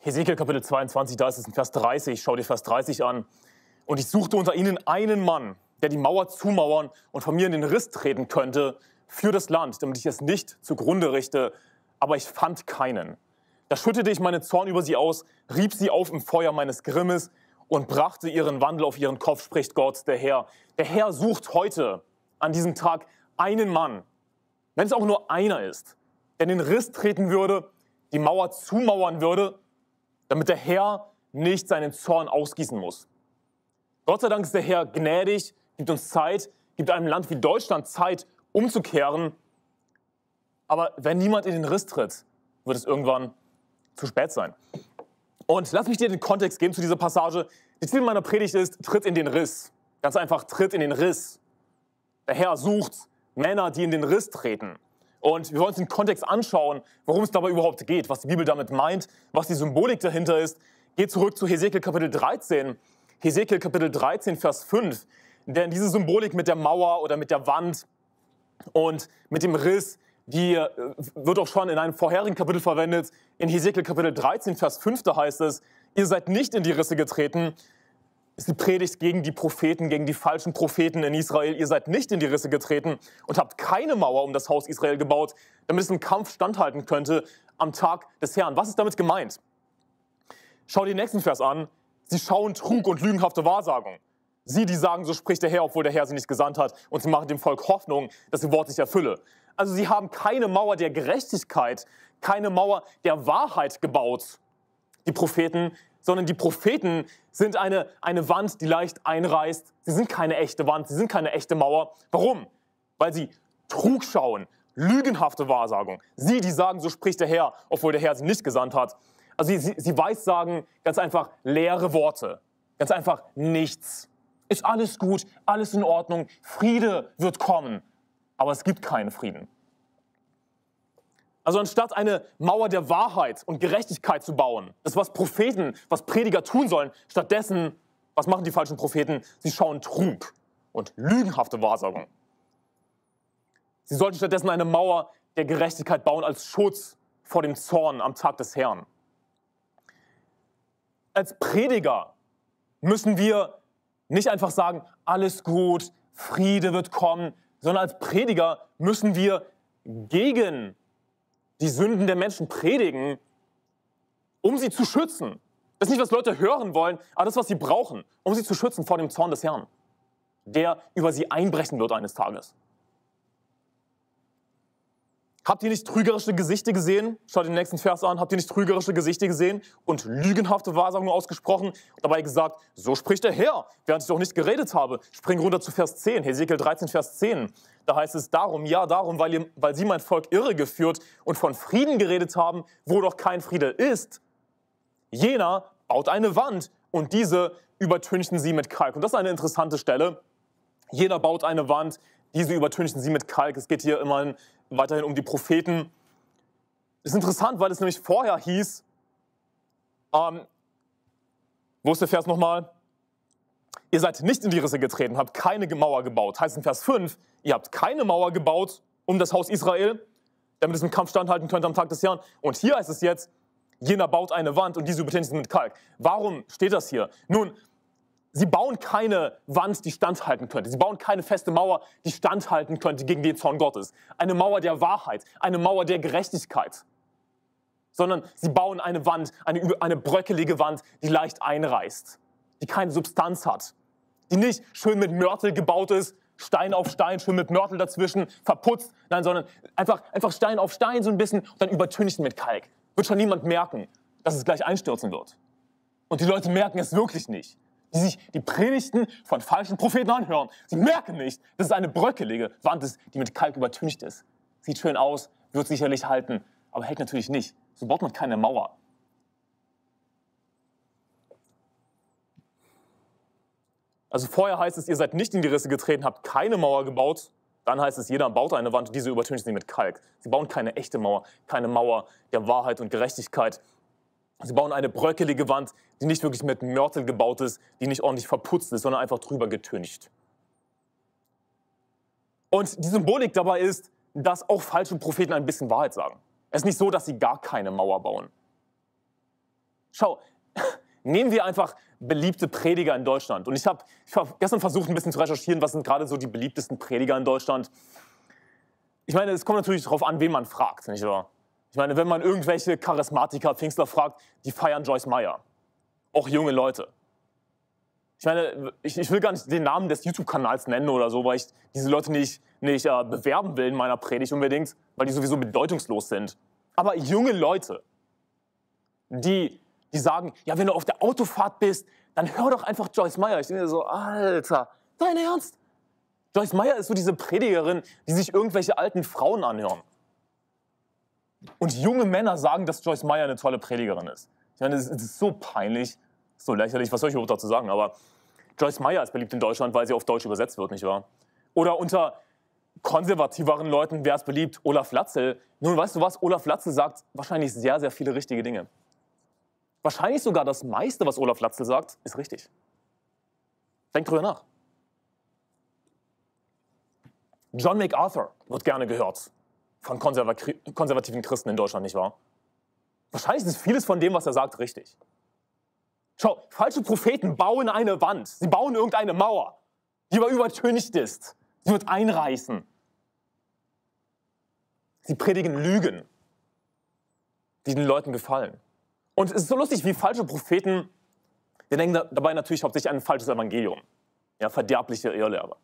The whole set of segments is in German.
Hesekiel Kapitel 22, da ist es in Vers 30, schau dir Vers 30 an. Und ich suchte unter ihnen einen Mann, der die Mauer zumauern und von mir in den Riss treten könnte für das Land, damit ich es nicht zugrunde richte. Aber ich fand keinen. Da schüttete ich meinen Zorn über sie aus, rieb sie auf im Feuer meines Grimmes und brachte ihren Wandel auf ihren Kopf, spricht Gott, der Herr. Der Herr sucht heute, an diesem Tag, einen Mann, wenn es auch nur einer ist, der in den Riss treten würde, die Mauer zumauern würde damit der Herr nicht seinen Zorn ausgießen muss. Gott sei Dank ist der Herr gnädig, gibt uns Zeit, gibt einem Land wie Deutschland Zeit, umzukehren. Aber wenn niemand in den Riss tritt, wird es irgendwann zu spät sein. Und lass mich dir den Kontext geben zu dieser Passage. Die Ziel meiner Predigt ist, tritt in den Riss. Ganz einfach, tritt in den Riss. Der Herr sucht Männer, die in den Riss treten. Und wir wollen uns den Kontext anschauen, worum es dabei überhaupt geht, was die Bibel damit meint, was die Symbolik dahinter ist. Geht zurück zu Hesekiel Kapitel 13. Hesekiel Kapitel 13, Vers 5. Denn diese Symbolik mit der Mauer oder mit der Wand und mit dem Riss, die äh, wird auch schon in einem vorherigen Kapitel verwendet. In Hesekiel Kapitel 13, Vers 5, da heißt es, ihr seid nicht in die Risse getreten, ist die predigt gegen die Propheten, gegen die falschen Propheten in Israel. Ihr seid nicht in die Risse getreten und habt keine Mauer um das Haus Israel gebaut, damit es im Kampf standhalten könnte am Tag des Herrn. Was ist damit gemeint? Schau dir den nächsten Vers an. Sie schauen Trug und lügenhafte Wahrsagung. Sie, die sagen, so spricht der Herr, obwohl der Herr sie nicht gesandt hat. Und sie machen dem Volk Hoffnung, dass ihr Wort sich erfülle. Also sie haben keine Mauer der Gerechtigkeit, keine Mauer der Wahrheit gebaut. Die Propheten sondern die Propheten sind eine, eine Wand, die leicht einreißt. Sie sind keine echte Wand, sie sind keine echte Mauer. Warum? Weil sie Trug schauen, lügenhafte Wahrsagung. Sie, die sagen, so spricht der Herr, obwohl der Herr sie nicht gesandt hat. Also sie, sie, sie weissagen ganz einfach leere Worte, ganz einfach nichts. Ist alles gut, alles in Ordnung, Friede wird kommen, aber es gibt keinen Frieden. Also anstatt eine Mauer der Wahrheit und Gerechtigkeit zu bauen, das was Propheten, was Prediger tun sollen, stattdessen, was machen die falschen Propheten? Sie schauen Trug und lügenhafte Wahrsagung. Sie sollten stattdessen eine Mauer der Gerechtigkeit bauen als Schutz vor dem Zorn am Tag des Herrn. Als Prediger müssen wir nicht einfach sagen, alles gut, Friede wird kommen, sondern als Prediger müssen wir gegen die Sünden der Menschen predigen, um sie zu schützen. Das ist nicht, was Leute hören wollen, aber das, was sie brauchen, um sie zu schützen vor dem Zorn des Herrn, der über sie einbrechen wird eines Tages. Habt ihr nicht trügerische Gesichter gesehen? Schaut den nächsten Vers an. Habt ihr nicht trügerische Gesichter gesehen und lügenhafte Wahrsagungen ausgesprochen dabei gesagt, so spricht der Herr, während ich doch nicht geredet habe? Spring runter zu Vers 10, Hesekiel 13, Vers 10. Da heißt es darum, ja, darum, weil, ihr, weil sie mein Volk irregeführt und von Frieden geredet haben, wo doch kein Friede ist. Jener baut eine Wand und diese übertünchen sie mit Kalk. Und das ist eine interessante Stelle. Jener baut eine Wand, diese übertünchen sie mit Kalk. Es geht hier immer in weiterhin um die Propheten. Ist interessant, weil es nämlich vorher hieß, ähm, wo ist der Vers nochmal? Ihr seid nicht in die Risse getreten, habt keine Mauer gebaut. Heißt in Vers 5, ihr habt keine Mauer gebaut um das Haus Israel, damit es im Kampf standhalten könnte am Tag des Herrn. Und hier heißt es jetzt, jener baut eine Wand und diese übertüncht mit Kalk. Warum steht das hier? Nun, Sie bauen keine Wand, die standhalten könnte. Sie bauen keine feste Mauer, die standhalten könnte gegen den Zorn Gottes. Eine Mauer der Wahrheit, eine Mauer der Gerechtigkeit. Sondern sie bauen eine Wand, eine, eine bröckelige Wand, die leicht einreißt, die keine Substanz hat, die nicht schön mit Mörtel gebaut ist, Stein auf Stein, schön mit Mörtel dazwischen, verputzt. Nein, sondern einfach, einfach Stein auf Stein so ein bisschen und dann übertünchen mit Kalk. Wird schon niemand merken, dass es gleich einstürzen wird. Und die Leute merken es wirklich nicht die sich die Predigten von falschen Propheten anhören. Sie merken nicht, dass es eine bröckelige Wand ist, die mit Kalk übertüncht ist. Sieht schön aus, wird sicherlich halten, aber hält natürlich nicht. So baut man keine Mauer. Also vorher heißt es, ihr seid nicht in die Risse getreten, habt keine Mauer gebaut. Dann heißt es, jeder baut eine Wand und diese übertüncht sie mit Kalk. Sie bauen keine echte Mauer, keine Mauer der Wahrheit und Gerechtigkeit, Sie bauen eine bröckelige Wand, die nicht wirklich mit Mörtel gebaut ist, die nicht ordentlich verputzt ist, sondern einfach drüber getüncht. Und die Symbolik dabei ist, dass auch falsche Propheten ein bisschen Wahrheit sagen. Es ist nicht so, dass sie gar keine Mauer bauen. Schau, nehmen wir einfach beliebte Prediger in Deutschland. Und ich habe hab gestern versucht, ein bisschen zu recherchieren, was sind gerade so die beliebtesten Prediger in Deutschland. Ich meine, es kommt natürlich darauf an, wen man fragt, nicht wahr? Ich meine, wenn man irgendwelche Charismatiker, Pfingstler fragt, die feiern Joyce Meyer. Auch junge Leute. Ich meine, ich, ich will gar nicht den Namen des YouTube-Kanals nennen oder so, weil ich diese Leute nicht, nicht äh, bewerben will in meiner Predigt unbedingt, weil die sowieso bedeutungslos sind. Aber junge Leute, die, die sagen, ja, wenn du auf der Autofahrt bist, dann hör doch einfach Joyce Meyer. Ich denke mir so, Alter, dein Ernst? Joyce Meyer ist so diese Predigerin, die sich irgendwelche alten Frauen anhören. Und junge Männer sagen, dass Joyce Meyer eine tolle Predigerin ist. Ich meine, es ist so peinlich, so lächerlich, was soll ich überhaupt dazu sagen, aber Joyce Meyer ist beliebt in Deutschland, weil sie auf Deutsch übersetzt wird, nicht wahr? Oder unter konservativeren Leuten wäre es beliebt, Olaf Latzel. Nun, weißt du was, Olaf Latzel sagt wahrscheinlich sehr, sehr viele richtige Dinge. Wahrscheinlich sogar das meiste, was Olaf Latzel sagt, ist richtig. Denk drüber nach. John MacArthur wird gerne gehört von konservativen Christen in Deutschland, nicht wahr? Wahrscheinlich ist vieles von dem, was er sagt, richtig. Schau, falsche Propheten bauen eine Wand. Sie bauen irgendeine Mauer, die aber übertüncht ist. Sie wird einreißen. Sie predigen Lügen, die den Leuten gefallen. Und es ist so lustig, wie falsche Propheten, wir denken dabei natürlich hauptsächlich an ein falsches Evangelium. Ja, verderbliche Irrlehrer.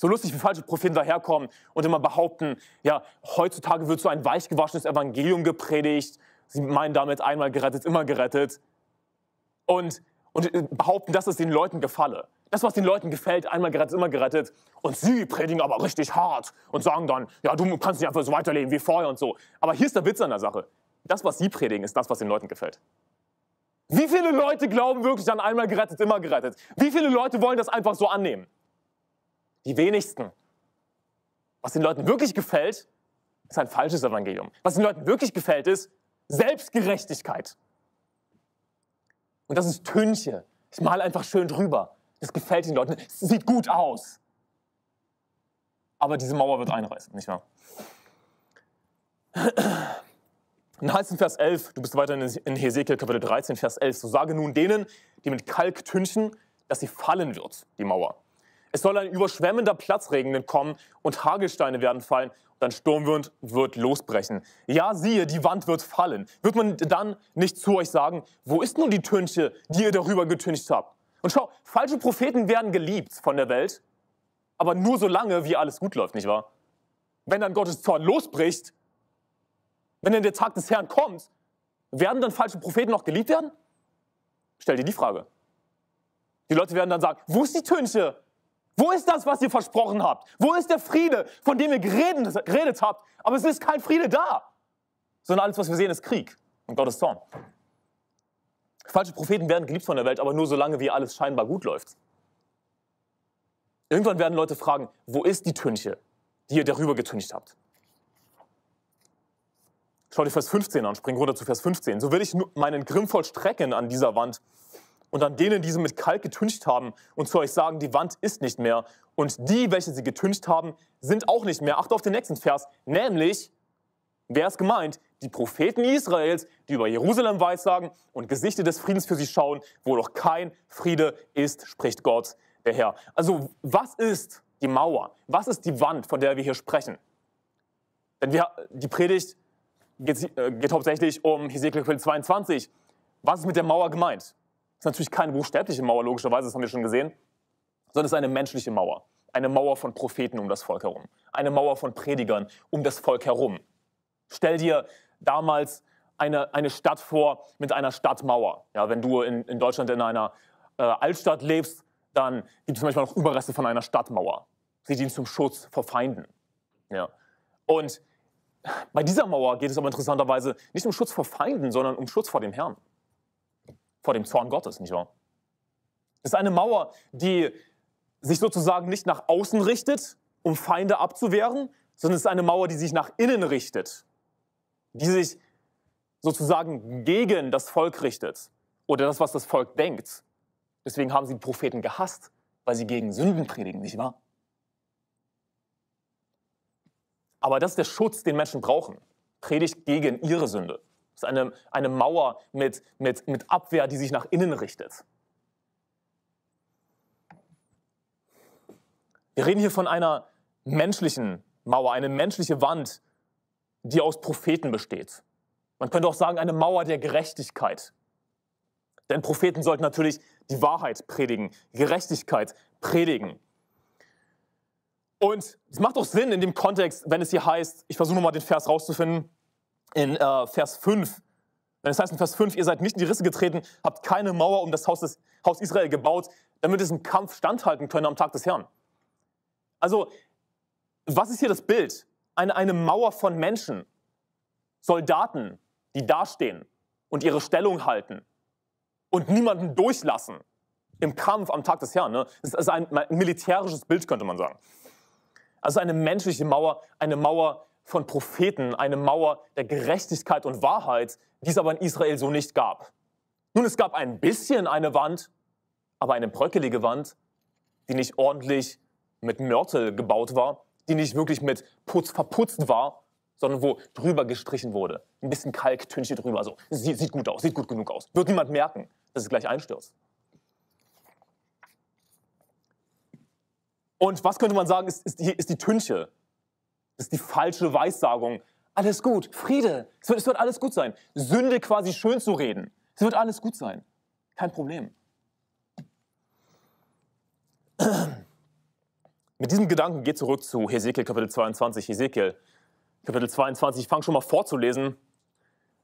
So lustig, wie falsche Propheten daherkommen und immer behaupten, ja, heutzutage wird so ein weichgewaschenes Evangelium gepredigt. Sie meinen damit einmal gerettet, immer gerettet. Und, und äh, behaupten, dass es den Leuten gefalle. Das, was den Leuten gefällt, einmal gerettet, immer gerettet. Und sie predigen aber richtig hart und sagen dann, ja, du kannst nicht einfach so weiterleben wie vorher und so. Aber hier ist der Witz an der Sache. Das, was sie predigen, ist das, was den Leuten gefällt. Wie viele Leute glauben wirklich an einmal gerettet, immer gerettet? Wie viele Leute wollen das einfach so annehmen? Die wenigsten. Was den Leuten wirklich gefällt, ist ein falsches Evangelium. Was den Leuten wirklich gefällt, ist Selbstgerechtigkeit. Und das ist Tünche. Ich male einfach schön drüber. Das gefällt den Leuten. Es sieht gut aus. Aber diese Mauer wird einreißen, nicht wahr? Dann heißt es in Vers 11, du bist weiter in Hesekiel Kapitel 13, Vers 11, so sage nun denen, die mit Kalk tünchen, dass sie fallen wird, die Mauer. Es soll ein überschwemmender Platzregen kommen und Hagelsteine werden fallen und ein Sturmwind wird losbrechen. Ja, siehe, die Wand wird fallen. Wird man dann nicht zu euch sagen, wo ist nun die Tünche, die ihr darüber getüncht habt? Und schau, falsche Propheten werden geliebt von der Welt, aber nur so lange, wie alles gut läuft, nicht wahr? Wenn dann Gottes Zorn losbricht, wenn dann der Tag des Herrn kommt, werden dann falsche Propheten noch geliebt werden? Stell dir die Frage. Die Leute werden dann sagen, wo ist die Tünche, wo ist das, was ihr versprochen habt? Wo ist der Friede, von dem ihr geredet, geredet habt? Aber es ist kein Friede da, sondern alles, was wir sehen, ist Krieg und Gottes Zorn. Falsche Propheten werden geliebt von der Welt, aber nur so lange, wie alles scheinbar gut läuft. Irgendwann werden Leute fragen, wo ist die Tünche, die ihr darüber getüncht habt? Schau dir Vers 15 an, spring runter zu Vers 15. So will ich meinen Grimm vollstrecken an dieser Wand und an denen, die sie mit Kalk getüncht haben, und zu euch sagen, die Wand ist nicht mehr. Und die, welche sie getüncht haben, sind auch nicht mehr. Achte auf den nächsten Vers, nämlich, wer ist gemeint? Die Propheten Israels, die über Jerusalem weissagen und Gesichter des Friedens für sie schauen, wo doch kein Friede ist, spricht Gott, der Herr. Also, was ist die Mauer? Was ist die Wand, von der wir hier sprechen? Denn wir, die Predigt geht, äh, geht hauptsächlich um Hesekiel 22. Was ist mit der Mauer gemeint? ist natürlich keine buchstäbliche Mauer, logischerweise, das haben wir schon gesehen, sondern es ist eine menschliche Mauer. Eine Mauer von Propheten um das Volk herum. Eine Mauer von Predigern um das Volk herum. Stell dir damals eine, eine Stadt vor mit einer Stadtmauer. Ja, wenn du in, in Deutschland in einer äh, Altstadt lebst, dann gibt es manchmal noch Überreste von einer Stadtmauer. Sie dienen zum Schutz vor Feinden. Ja. Und bei dieser Mauer geht es aber interessanterweise nicht um Schutz vor Feinden, sondern um Schutz vor dem Herrn vor dem Zorn Gottes, nicht wahr? Es ist eine Mauer, die sich sozusagen nicht nach außen richtet, um Feinde abzuwehren, sondern es ist eine Mauer, die sich nach innen richtet, die sich sozusagen gegen das Volk richtet oder das, was das Volk denkt. Deswegen haben sie die Propheten gehasst, weil sie gegen Sünden predigen, nicht wahr? Aber das ist der Schutz, den Menschen brauchen. Predigt gegen ihre Sünde ist eine, eine Mauer mit, mit, mit Abwehr, die sich nach innen richtet. Wir reden hier von einer menschlichen Mauer, eine menschliche Wand, die aus Propheten besteht. Man könnte auch sagen, eine Mauer der Gerechtigkeit. Denn Propheten sollten natürlich die Wahrheit predigen, Gerechtigkeit predigen. Und es macht auch Sinn in dem Kontext, wenn es hier heißt, ich versuche nochmal den Vers rauszufinden, in äh, Vers 5. Denn es heißt in Vers 5, ihr seid nicht in die Risse getreten, habt keine Mauer um das Haus, des, Haus Israel gebaut, damit es im Kampf standhalten könne am Tag des Herrn. Also, was ist hier das Bild? Eine, eine Mauer von Menschen, Soldaten, die dastehen und ihre Stellung halten und niemanden durchlassen im Kampf am Tag des Herrn. Ne? Das ist ein militärisches Bild, könnte man sagen. Also eine menschliche Mauer, eine Mauer von Propheten eine Mauer der Gerechtigkeit und Wahrheit, die es aber in Israel so nicht gab. Nun, es gab ein bisschen eine Wand, aber eine bröckelige Wand, die nicht ordentlich mit Mörtel gebaut war, die nicht wirklich mit Putz verputzt war, sondern wo drüber gestrichen wurde. Ein bisschen Kalktünche drüber. Also sieht, sieht gut aus, sieht gut genug aus. Wird niemand merken, dass es gleich einstürzt. Und was könnte man sagen, ist, ist, die, ist die Tünche, das ist die falsche Weissagung. Alles gut, Friede, es wird, es wird alles gut sein. Sünde quasi schön zu reden. Es wird alles gut sein. Kein Problem. Mit diesem Gedanken geht zurück zu Hesekiel Kapitel 22. Hesekiel Kapitel 22, ich fange schon mal vorzulesen.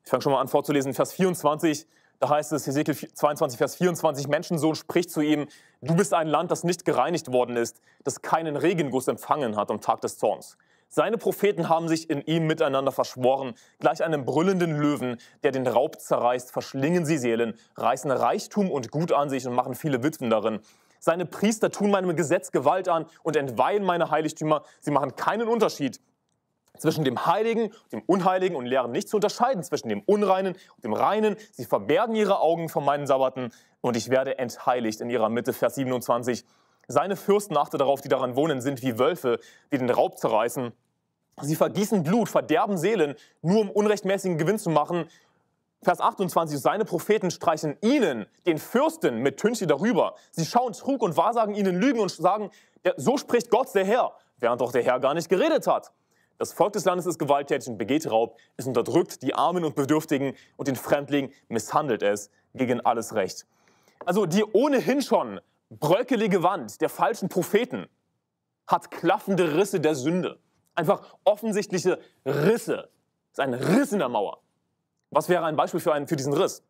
Ich fange schon mal an vorzulesen, Vers 24. Da heißt es, Hesekiel 22, Vers 24, Menschensohn spricht zu ihm, du bist ein Land, das nicht gereinigt worden ist, das keinen Regenguss empfangen hat am Tag des Zorns. Seine Propheten haben sich in ihm miteinander verschworen. Gleich einem brüllenden Löwen, der den Raub zerreißt, verschlingen sie Seelen, reißen Reichtum und Gut an sich und machen viele Witwen darin. Seine Priester tun meinem Gesetz Gewalt an und entweihen meine Heiligtümer. Sie machen keinen Unterschied zwischen dem Heiligen, und dem Unheiligen und Lehren nicht zu unterscheiden, zwischen dem Unreinen und dem Reinen. Sie verbergen ihre Augen vor meinen Sabbaten und ich werde entheiligt in ihrer Mitte. Vers 27. Seine Fürsten, achte darauf, die daran wohnen, sind wie Wölfe, die den Raub zerreißen. Sie vergießen Blut, verderben Seelen, nur um unrechtmäßigen Gewinn zu machen. Vers 28, seine Propheten streichen ihnen, den Fürsten, mit Tünche darüber. Sie schauen Trug und wahrsagen ihnen Lügen und sagen, so spricht Gott, der Herr, während doch der Herr gar nicht geredet hat. Das Volk des Landes ist gewalttätig und begeht Raub, es unterdrückt die Armen und Bedürftigen und den Fremdling misshandelt es gegen alles Recht. Also die ohnehin schon bröckelige Wand der falschen Propheten hat klaffende Risse der Sünde. Einfach offensichtliche Risse. Das ist ein Riss in der Mauer. Was wäre ein Beispiel für, einen, für diesen Riss?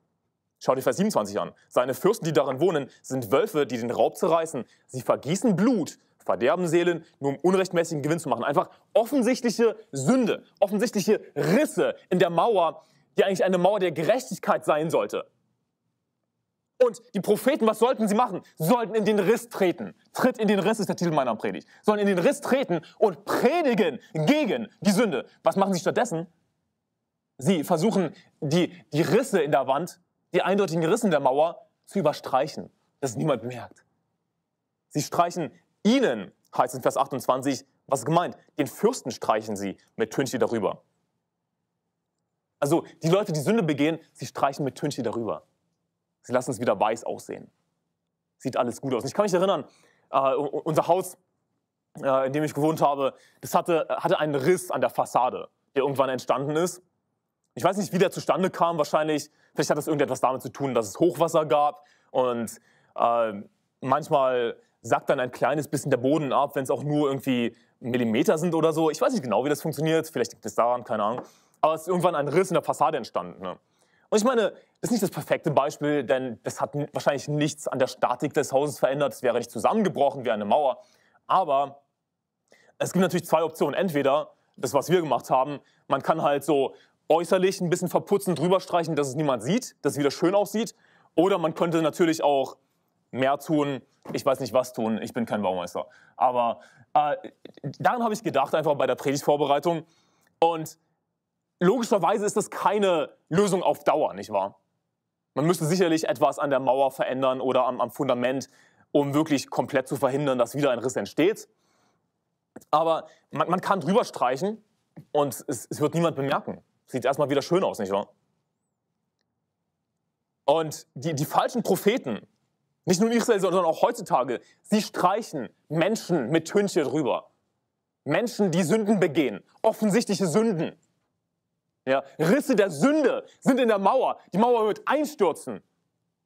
Schau dir Vers 27 an. Seine Fürsten, die darin wohnen, sind Wölfe, die den Raub zerreißen. Sie vergießen Blut, verderben Seelen, nur um unrechtmäßigen Gewinn zu machen. Einfach offensichtliche Sünde, offensichtliche Risse in der Mauer, die eigentlich eine Mauer der Gerechtigkeit sein sollte. Und die Propheten, was sollten sie machen? Sollten in den Riss treten. Tritt in den Riss ist der Titel meiner Predigt. Sollen in den Riss treten und predigen gegen die Sünde. Was machen sie stattdessen? Sie versuchen, die, die Risse in der Wand, die eindeutigen Risse in der Mauer zu überstreichen, dass niemand merkt. Sie streichen ihnen, heißt in Vers 28, was gemeint? Den Fürsten streichen sie mit Tünche darüber. Also die Leute, die Sünde begehen, sie streichen mit Tünche darüber. Sie lassen es wieder weiß aussehen. Sieht alles gut aus. Und ich kann mich erinnern, äh, unser Haus, äh, in dem ich gewohnt habe, das hatte, hatte einen Riss an der Fassade, der irgendwann entstanden ist. Ich weiß nicht, wie der zustande kam. Wahrscheinlich, vielleicht hat das irgendetwas damit zu tun, dass es Hochwasser gab und äh, manchmal sackt dann ein kleines bisschen der Boden ab, wenn es auch nur irgendwie Millimeter sind oder so. Ich weiß nicht genau, wie das funktioniert. Vielleicht liegt es daran, keine Ahnung. Aber es ist irgendwann ein Riss in der Fassade entstanden. Ne? Und ich meine, ist nicht das perfekte Beispiel, denn das hat wahrscheinlich nichts an der Statik des Hauses verändert. Es wäre nicht zusammengebrochen wie eine Mauer. Aber es gibt natürlich zwei Optionen. Entweder das, was wir gemacht haben, man kann halt so äußerlich ein bisschen verputzen, drüber streichen, dass es niemand sieht, dass es wieder schön aussieht. Oder man könnte natürlich auch mehr tun. Ich weiß nicht, was tun. Ich bin kein Baumeister. Aber äh, daran habe ich gedacht, einfach bei der Predigtvorbereitung. Und logischerweise ist das keine Lösung auf Dauer, nicht wahr? Man müsste sicherlich etwas an der Mauer verändern oder am, am Fundament, um wirklich komplett zu verhindern, dass wieder ein Riss entsteht. Aber man, man kann drüber streichen und es, es wird niemand bemerken. Sieht erstmal wieder schön aus, nicht wahr? Und die, die falschen Propheten, nicht nur in Israel, sondern auch heutzutage, sie streichen Menschen mit Tünche drüber. Menschen, die Sünden begehen, offensichtliche Sünden. Ja, Risse der Sünde sind in der Mauer. Die Mauer wird einstürzen.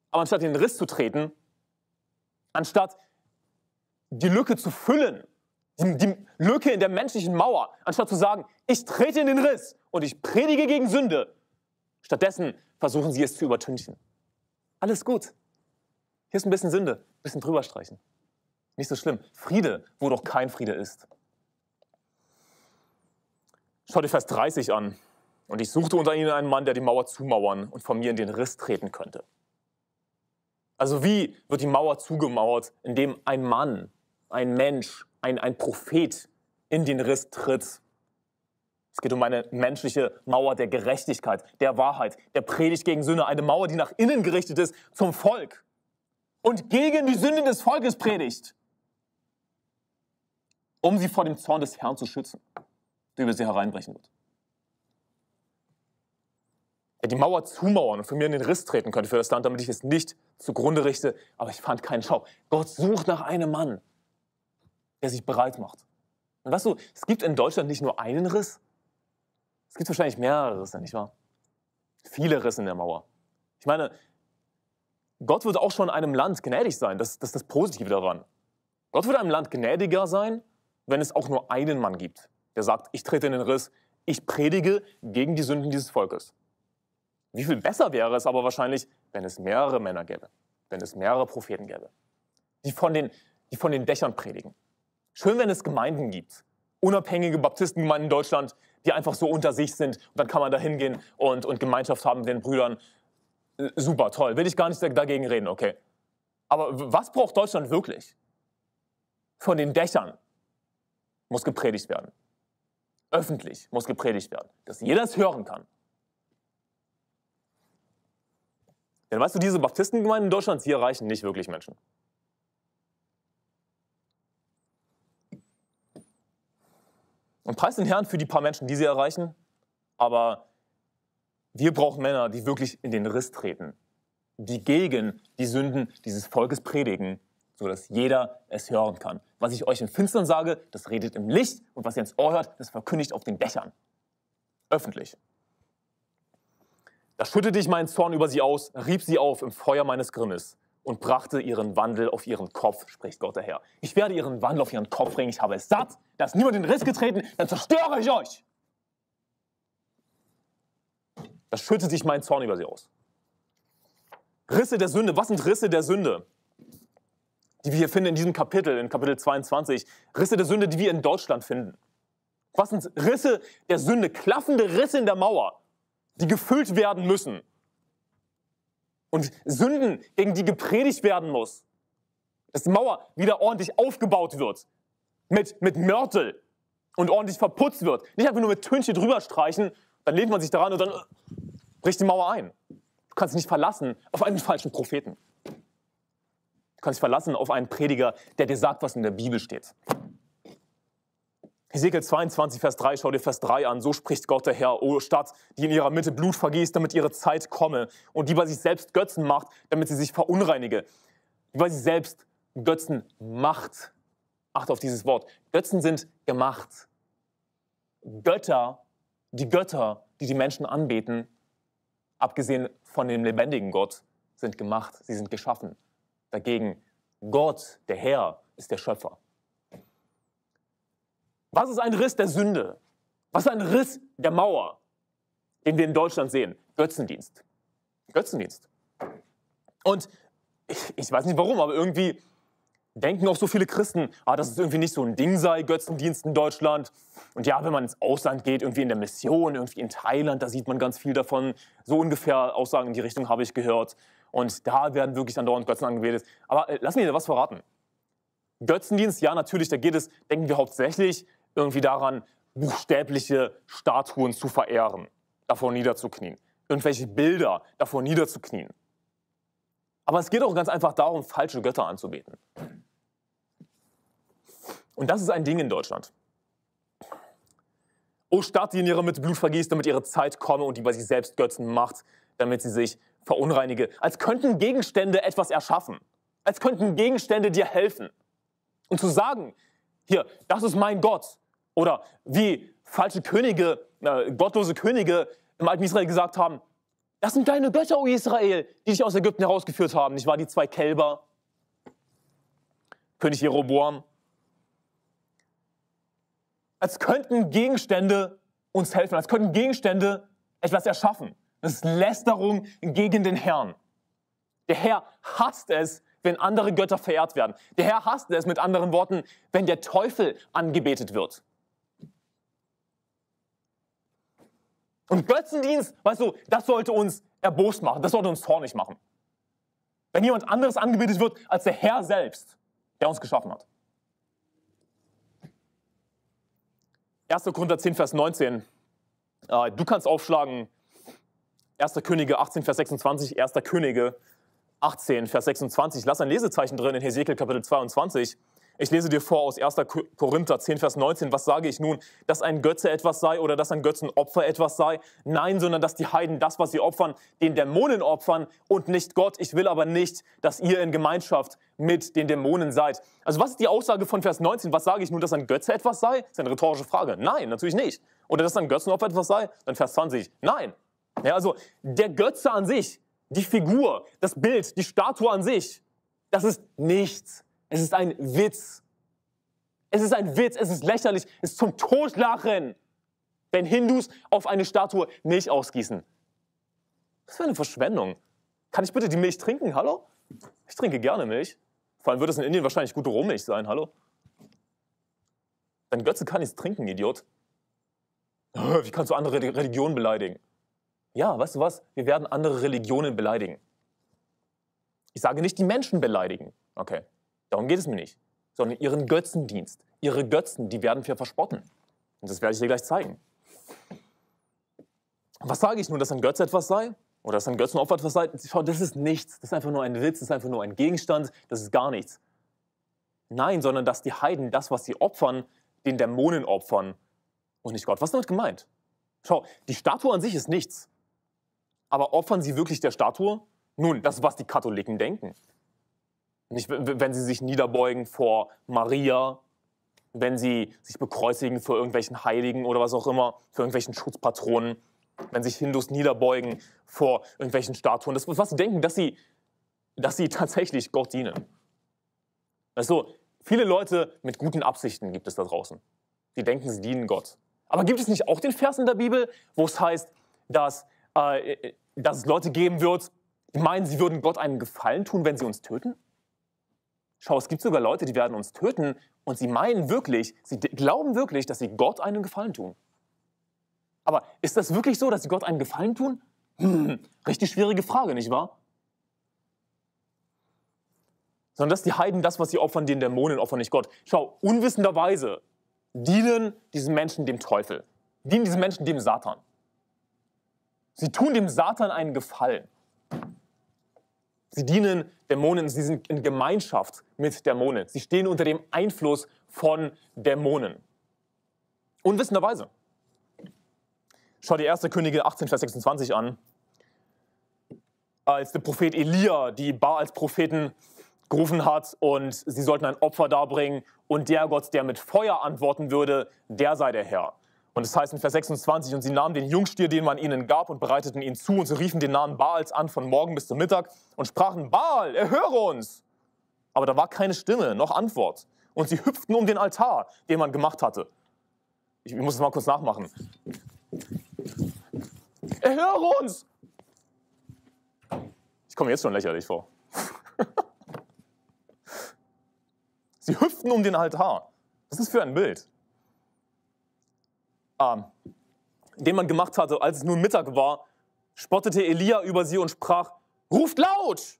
Aber anstatt in den Riss zu treten, anstatt die Lücke zu füllen, die, die, Lücke in der menschlichen Mauer, anstatt zu sagen, ich trete in den Riss und ich predige gegen Sünde, stattdessen versuchen sie es zu übertünchen. Alles gut. Hier ist ein bisschen Sünde, ein bisschen drüber streichen. Nicht so schlimm. Friede, wo doch kein Friede ist. Schau dir Vers 30 an. Und ich suchte unter ihnen einen Mann, der die Mauer zumauern und von mir in den Riss treten könnte. Also wie wird die Mauer zugemauert, indem ein Mann, ein Mensch, ein, ein Prophet in den Riss tritt? Es geht um eine menschliche Mauer der Gerechtigkeit, der Wahrheit, der Predigt gegen Sünde, eine Mauer, die nach innen gerichtet ist zum Volk und gegen die Sünde des Volkes predigt, um sie vor dem Zorn des Herrn zu schützen, der über sie hereinbrechen wird die Mauer zumauern und von mir in den Riss treten könnte für das Land, damit ich es nicht zugrunde richte. Aber ich fand keinen Schau. Gott sucht nach einem Mann, der sich bereit macht. Und weißt du, es gibt in Deutschland nicht nur einen Riss. Es gibt wahrscheinlich mehrere Risse, nicht wahr? Viele Risse in der Mauer. Ich meine, Gott wird auch schon einem Land gnädig sein. Das, das ist das Positive daran. Gott wird einem Land gnädiger sein, wenn es auch nur einen Mann gibt, der sagt, ich trete in den Riss, ich predige gegen die Sünden dieses Volkes. Wie viel besser wäre es aber wahrscheinlich, wenn es mehrere Männer gäbe, wenn es mehrere Propheten gäbe, die von den, die von den Dächern predigen. Schön, wenn es Gemeinden gibt, unabhängige Baptistengemeinden in Deutschland, die einfach so unter sich sind. Und dann kann man da hingehen und, und Gemeinschaft haben mit den Brüdern. Äh, super, toll. Will ich gar nicht dagegen reden, okay. Aber was braucht Deutschland wirklich? Von den Dächern muss gepredigt werden. Öffentlich muss gepredigt werden, dass jeder es hören kann. Denn weißt du, diese Baptistengemeinden in Deutschland, sie erreichen nicht wirklich Menschen. Und preis den Herrn für die paar Menschen, die sie erreichen, aber wir brauchen Männer, die wirklich in den Riss treten, die gegen die Sünden dieses Volkes predigen, sodass jeder es hören kann. Was ich euch im Finstern sage, das redet im Licht und was ihr ins Ohr hört, das verkündigt auf den Dächern. Öffentlich. Da schüttete ich meinen Zorn über sie aus, rieb sie auf im Feuer meines Grimmes und brachte ihren Wandel auf ihren Kopf, spricht Gott der Herr. Ich werde ihren Wandel auf ihren Kopf bringen, ich habe es satt, da ist niemand in den Riss getreten, dann zerstöre ich euch. Da schüttete ich meinen Zorn über sie aus. Risse der Sünde, was sind Risse der Sünde? Die wir hier finden in diesem Kapitel, in Kapitel 22. Risse der Sünde, die wir in Deutschland finden. Was sind Risse der Sünde? Klaffende Risse in der Mauer die gefüllt werden müssen. Und Sünden, gegen die gepredigt werden muss. Dass die Mauer wieder ordentlich aufgebaut wird. Mit, mit Mörtel. Und ordentlich verputzt wird. Nicht einfach nur mit Tönchen drüber streichen, dann lehnt man sich daran und dann äh, bricht die Mauer ein. Du kannst dich nicht verlassen auf einen falschen Propheten. Du kannst dich verlassen auf einen Prediger, der dir sagt, was in der Bibel steht. Hesekiel 22, Vers 3, schau dir Vers 3 an. So spricht Gott der Herr, O Stadt, die in ihrer Mitte Blut vergießt, damit ihre Zeit komme. Und die bei sich selbst Götzen macht, damit sie sich verunreinige. Die bei sich selbst Götzen macht. Acht auf dieses Wort. Götzen sind gemacht. Götter, die Götter, die die Menschen anbeten, abgesehen von dem lebendigen Gott, sind gemacht. Sie sind geschaffen. Dagegen Gott, der Herr, ist der Schöpfer. Was ist ein Riss der Sünde? Was ist ein Riss der Mauer, den wir in Deutschland sehen? Götzendienst. Götzendienst. Und ich, ich weiß nicht warum, aber irgendwie denken auch so viele Christen, ah, dass es irgendwie nicht so ein Ding sei, Götzendienst in Deutschland. Und ja, wenn man ins Ausland geht, irgendwie in der Mission, irgendwie in Thailand, da sieht man ganz viel davon. So ungefähr Aussagen in die Richtung habe ich gehört. Und da werden wirklich andauernd Götzen angewählt. Aber äh, lass mir dir was verraten. Götzendienst, ja, natürlich, da geht es, denken wir hauptsächlich irgendwie daran, buchstäbliche Statuen zu verehren, davor niederzuknien, irgendwelche Bilder davor niederzuknien. Aber es geht auch ganz einfach darum, falsche Götter anzubeten. Und das ist ein Ding in Deutschland. O Stadt, die in ihrer Mitte Blut vergießt, damit ihre Zeit komme und die bei sich selbst Götzen macht, damit sie sich verunreinige. Als könnten Gegenstände etwas erschaffen. Als könnten Gegenstände dir helfen. Und zu sagen, hier, das ist mein Gott, oder wie falsche Könige, äh, gottlose Könige im alten Israel gesagt haben, das sind deine Götter, o Israel, die dich aus Ägypten herausgeführt haben. Ich war die zwei Kälber? König Jeroboam. Als könnten Gegenstände uns helfen, als könnten Gegenstände etwas erschaffen. Das ist Lästerung gegen den Herrn. Der Herr hasst es, wenn andere Götter verehrt werden. Der Herr hasst es, mit anderen Worten, wenn der Teufel angebetet wird. Und Götzendienst, weißt du, das sollte uns erbost machen, das sollte uns zornig machen. Wenn jemand anderes angebetet wird als der Herr selbst, der uns geschaffen hat. 1. Korinther 10, Vers 19. Äh, du kannst aufschlagen 1. Könige 18, Vers 26, 1. Könige 18, Vers 26. Lass ein Lesezeichen drin in Hesekiel Kapitel 22. Ich lese dir vor aus 1. Korinther 10, Vers 19. Was sage ich nun? Dass ein Götze etwas sei oder dass ein Götzenopfer etwas sei? Nein, sondern dass die Heiden das, was sie opfern, den Dämonen opfern und nicht Gott. Ich will aber nicht, dass ihr in Gemeinschaft mit den Dämonen seid. Also was ist die Aussage von Vers 19? Was sage ich nun, dass ein Götze etwas sei? Das ist eine rhetorische Frage. Nein, natürlich nicht. Oder dass ein Götzenopfer etwas sei? Dann Vers 20. Nein. Ja, also der Götze an sich, die Figur, das Bild, die Statue an sich, das ist nichts es ist ein Witz. Es ist ein Witz, es ist lächerlich, es ist zum Totlachen, wenn Hindus auf eine Statue Milch ausgießen. Das wäre eine Verschwendung. Kann ich bitte die Milch trinken? Hallo? Ich trinke gerne Milch. Vor allem wird es in Indien wahrscheinlich gute Rohmilch sein. Hallo? Dein Götze kann nichts trinken, Idiot. Wie kannst du andere Religionen beleidigen? Ja, weißt du was? Wir werden andere Religionen beleidigen. Ich sage nicht, die Menschen beleidigen. Okay, Darum geht es mir nicht. Sondern ihren Götzendienst. Ihre Götzen, die werden wir verspotten. Und das werde ich dir gleich zeigen. Was sage ich nun, dass ein Götze etwas sei? Oder dass ein Götzenopfer etwas sei? Schau, das ist nichts. Das ist einfach nur ein Witz, das ist einfach nur ein Gegenstand, das ist gar nichts. Nein, sondern dass die Heiden das, was sie opfern, den Dämonen opfern und nicht Gott. Was ist damit gemeint? Schau, die Statue an sich ist nichts. Aber opfern sie wirklich der Statue? Nun, das ist, was die Katholiken denken. Nicht, wenn sie sich niederbeugen vor Maria, wenn sie sich bekreuzigen vor irgendwelchen Heiligen oder was auch immer, für irgendwelchen Schutzpatronen, wenn sich Hindus niederbeugen vor irgendwelchen Statuen. Das, was sie denken, dass sie, dass sie tatsächlich Gott dienen. Also viele Leute mit guten Absichten gibt es da draußen. Die denken, sie dienen Gott. Aber gibt es nicht auch den Vers in der Bibel, wo es heißt, dass, äh, äh dass es Leute geben wird, die meinen, sie würden Gott einen Gefallen tun, wenn sie uns töten? Schau, es gibt sogar Leute, die werden uns töten und sie meinen wirklich, sie glauben wirklich, dass sie Gott einen Gefallen tun. Aber ist das wirklich so, dass sie Gott einen Gefallen tun? Hm, richtig schwierige Frage, nicht wahr? Sondern dass die Heiden das, was sie opfern, den Dämonen opfern, nicht Gott. Schau, unwissenderweise dienen diesen Menschen dem Teufel, dienen diesen Menschen dem Satan. Sie tun dem Satan einen Gefallen. Sie dienen Dämonen, sie sind in Gemeinschaft mit Dämonen. Sie stehen unter dem Einfluss von Dämonen. Unwissenderweise. Schau dir 1. Könige 18, Vers 26 an. Als der Prophet Elia die Bar als Propheten gerufen hat und sie sollten ein Opfer darbringen und der Gott, der mit Feuer antworten würde, der sei der Herr. Und es das heißt in Vers 26, und sie nahmen den Jungstier, den man ihnen gab, und bereiteten ihn zu, und sie riefen den Namen Baals an von morgen bis zum Mittag und sprachen, Baal, erhöre uns. Aber da war keine Stimme noch Antwort. Und sie hüpften um den Altar, den man gemacht hatte. Ich muss es mal kurz nachmachen. Erhöre uns! Ich komme jetzt schon lächerlich vor. sie hüpften um den Altar. Was ist das für ein Bild? Ah, den man gemacht hatte, als es nun Mittag war, spottete Elia über sie und sprach, ruft laut!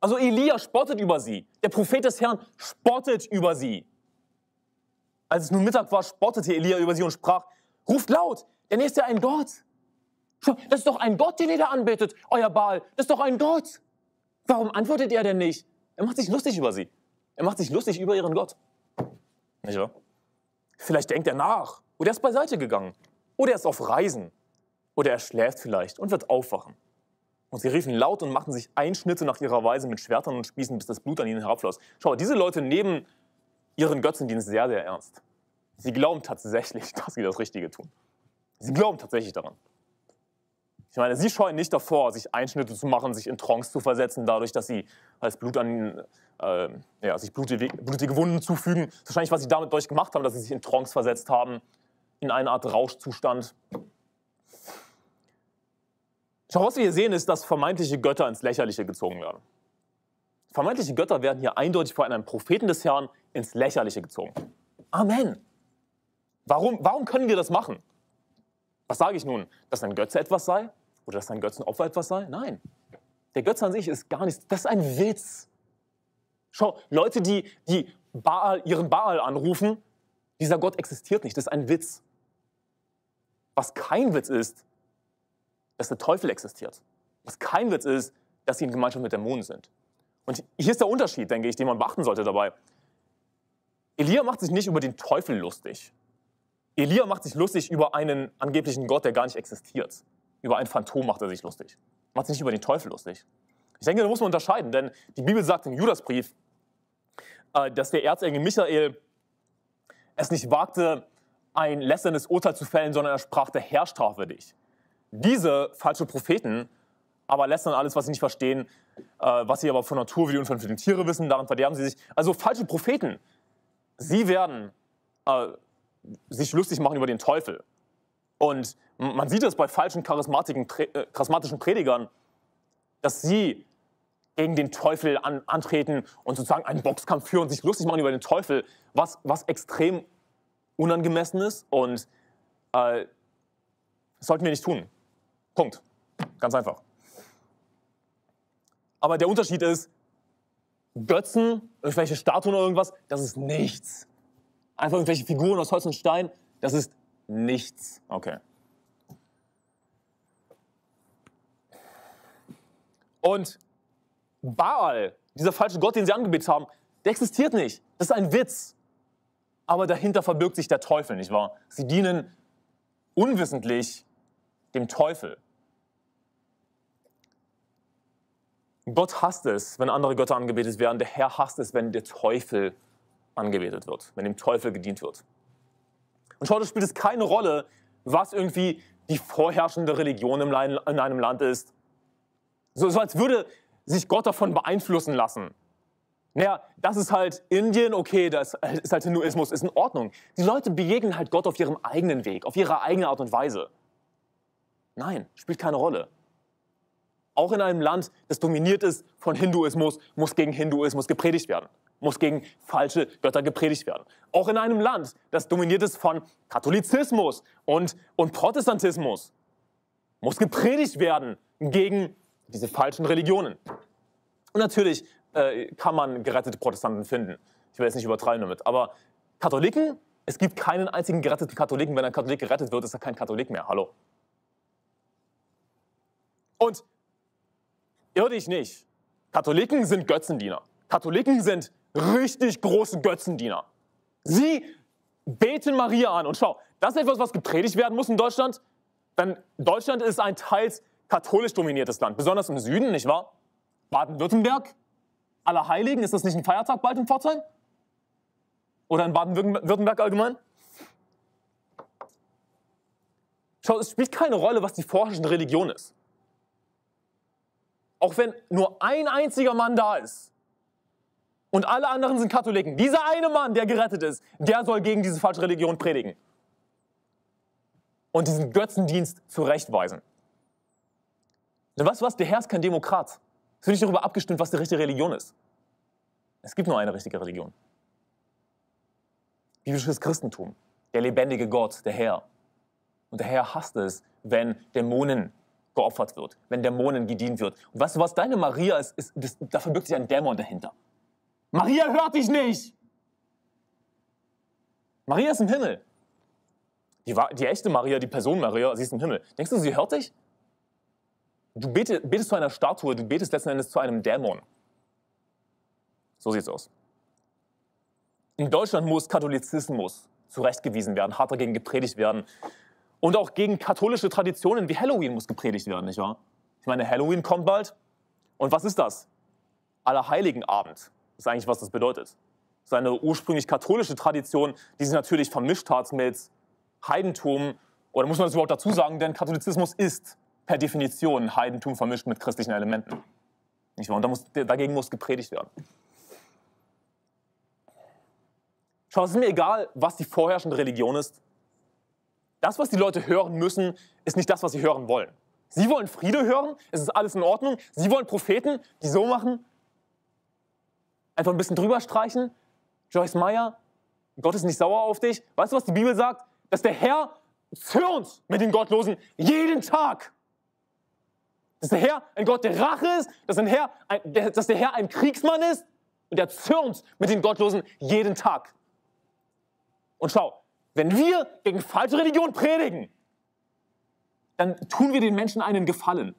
Also Elia spottet über sie. Der Prophet des Herrn spottet über sie. Als es nun Mittag war, spottete Elia über sie und sprach, ruft laut, denn ist ja ein Gott. Das ist doch ein Gott, den ihr da anbetet, euer Baal. Das ist doch ein Gott. Warum antwortet er denn nicht? Er macht sich lustig über sie. Er macht sich lustig über ihren Gott. Nicht wahr? Vielleicht denkt er nach. Oder er ist beiseite gegangen. Oder er ist auf Reisen. Oder er schläft vielleicht und wird aufwachen. Und sie riefen laut und machten sich Einschnitte nach ihrer Weise mit Schwertern und Spießen, bis das Blut an ihnen herabfloss. Schau, diese Leute nehmen ihren Götzendienst sehr, sehr ernst. Sie glauben tatsächlich, dass sie das Richtige tun. Sie glauben tatsächlich daran. Ich meine, sie scheuen nicht davor, sich Einschnitte zu machen, sich in Trance zu versetzen, dadurch, dass sie als Blut an, äh, ja, sich blutige, blutige Wunden zufügen. wahrscheinlich, was sie damit durch gemacht haben, dass sie sich in Trance versetzt haben, in eine Art Rauschzustand. Schau, was wir hier sehen, ist, dass vermeintliche Götter ins Lächerliche gezogen werden. Vermeintliche Götter werden hier eindeutig vor einem Propheten des Herrn ins Lächerliche gezogen. Amen. Warum, warum können wir das machen? Was sage ich nun? Dass ein Götze etwas sei? Oder dass ein Götzenopfer etwas sei? Nein. Der Götze an sich ist gar nichts. Das ist ein Witz. Schau, Leute, die, die Baal, ihren Baal anrufen, dieser Gott existiert nicht. Das ist ein Witz. Was kein Witz ist, dass der Teufel existiert. Was kein Witz ist, dass sie in Gemeinschaft mit Dämonen sind. Und hier ist der Unterschied, denke ich, den man beachten sollte dabei. Elia macht sich nicht über den Teufel lustig. Elia macht sich lustig über einen angeblichen Gott, der gar nicht existiert. Über ein Phantom macht er sich lustig. Macht sich nicht über den Teufel lustig. Ich denke, da muss man unterscheiden, denn die Bibel sagt im Judasbrief, äh, dass der Erzengel Michael es nicht wagte, ein lästerndes Urteil zu fällen, sondern er sprach, der Herr strafe dich. Diese falsche Propheten aber lästern alles, was sie nicht verstehen, äh, was sie aber von Natur wie die den Tiere wissen, daran verderben sie sich. Also falsche Propheten, sie werden äh, sich lustig machen über den Teufel. Und man sieht das bei falschen äh, charismatischen Predigern, dass sie gegen den Teufel an, antreten und sozusagen einen Boxkampf führen und sich lustig machen über den Teufel, was, was extrem unangemessen ist und äh, sollten wir nicht tun. Punkt. Ganz einfach. Aber der Unterschied ist, Götzen, irgendwelche Statuen oder irgendwas, das ist nichts. Einfach irgendwelche Figuren aus Holz und Stein, das ist nichts. Okay. Und Baal, dieser falsche Gott, den sie angebetet haben, der existiert nicht. Das ist ein Witz. Aber dahinter verbirgt sich der Teufel, nicht wahr? Sie dienen unwissentlich dem Teufel. Gott hasst es, wenn andere Götter angebetet werden. Der Herr hasst es, wenn der Teufel angebetet wird, wenn dem Teufel gedient wird. Und schaut, spielt es keine Rolle, was irgendwie die vorherrschende Religion in einem Land ist. So, so als würde sich Gott davon beeinflussen lassen. Naja, das ist halt Indien, okay, das ist halt Hinduismus, ist in Ordnung. Die Leute begegnen halt Gott auf ihrem eigenen Weg, auf ihre eigene Art und Weise. Nein, spielt keine Rolle auch in einem Land, das dominiert ist von Hinduismus, muss gegen Hinduismus gepredigt werden, muss gegen falsche Götter gepredigt werden. Auch in einem Land, das dominiert ist von Katholizismus und, und Protestantismus, muss gepredigt werden gegen diese falschen Religionen. Und natürlich äh, kann man gerettete Protestanten finden. Ich will jetzt nicht übertreiben damit, aber Katholiken, es gibt keinen einzigen geretteten Katholiken. Wenn ein Katholik gerettet wird, ist er kein Katholik mehr. Hallo. Und Irr dich nicht. Katholiken sind Götzendiener. Katholiken sind richtig große Götzendiener. Sie beten Maria an. Und schau, das ist etwas, was gepredigt werden muss in Deutschland. Denn Deutschland ist ein teils katholisch dominiertes Land, besonders im Süden, nicht wahr? Baden-Württemberg, Allerheiligen, ist das nicht ein Feiertag bald im Pforzheim? Oder in Baden-Württemberg allgemein? Schau, es spielt keine Rolle, was die vorherrschende Religion ist auch wenn nur ein einziger Mann da ist und alle anderen sind Katholiken, dieser eine Mann, der gerettet ist, der soll gegen diese falsche Religion predigen und diesen Götzendienst zurechtweisen. Denn weißt du was, der Herr ist kein Demokrat. Es wird nicht darüber abgestimmt, was die richtige Religion ist. Es gibt nur eine richtige Religion. Biblisches Christentum, der lebendige Gott, der Herr. Und der Herr hasst es, wenn Dämonen geopfert wird, wenn Dämonen gedient wird. Und weißt du was, deine Maria ist, ist das, da verbirgt sich ein Dämon dahinter. Maria hört dich nicht! Maria ist im Himmel. Die, die echte Maria, die Person Maria, sie ist im Himmel. Denkst du, sie hört dich? Du bete, betest zu einer Statue, du betest letzten Endes zu einem Dämon. So sieht's aus. In Deutschland muss Katholizismus zurechtgewiesen werden, hart dagegen gepredigt werden. Und auch gegen katholische Traditionen wie Halloween muss gepredigt werden, nicht wahr? Ich meine, Halloween kommt bald. Und was ist das? Allerheiligenabend ist eigentlich, was das bedeutet. Seine ursprünglich katholische Tradition, die sich natürlich vermischt hat mit Heidentum. Oder muss man das überhaupt dazu sagen? Denn Katholizismus ist per Definition Heidentum vermischt mit christlichen Elementen. Nicht wahr? Und da muss, dagegen muss gepredigt werden. Schau, es ist mir egal, was die vorherrschende Religion ist das, was die Leute hören müssen, ist nicht das, was sie hören wollen. Sie wollen Friede hören, es ist alles in Ordnung. Sie wollen Propheten, die so machen, einfach ein bisschen drüber streichen. Joyce Meyer, Gott ist nicht sauer auf dich. Weißt du, was die Bibel sagt? Dass der Herr zürnt mit den Gottlosen jeden Tag. Dass der Herr ein Gott der Rache ist, dass, ein Herr ein, dass der Herr ein Kriegsmann ist und er zürnt mit den Gottlosen jeden Tag. Und schau, wenn wir gegen falsche Religion predigen, dann tun wir den Menschen einen Gefallen.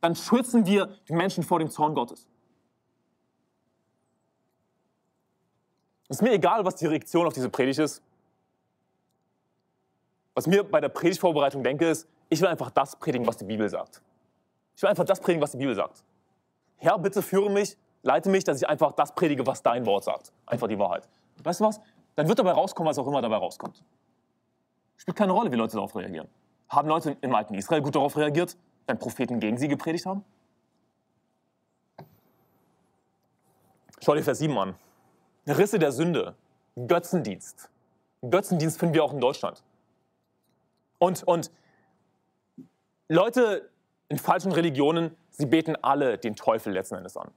Dann schützen wir die Menschen vor dem Zorn Gottes. Es ist mir egal, was die Reaktion auf diese Predigt ist. Was mir bei der Predigtvorbereitung denke, ist, ich will einfach das predigen, was die Bibel sagt. Ich will einfach das predigen, was die Bibel sagt. Herr, bitte führe mich, leite mich, dass ich einfach das predige, was dein Wort sagt. Einfach die Wahrheit. Weißt du was? dann wird dabei rauskommen, was auch immer dabei rauskommt. Spielt keine Rolle, wie Leute darauf reagieren. Haben Leute im alten Israel gut darauf reagiert, wenn Propheten gegen sie gepredigt haben? Schau dir Vers 7 an. Risse der Sünde, Götzendienst. Götzendienst finden wir auch in Deutschland. Und, und Leute in falschen Religionen, sie beten alle den Teufel letzten Endes an.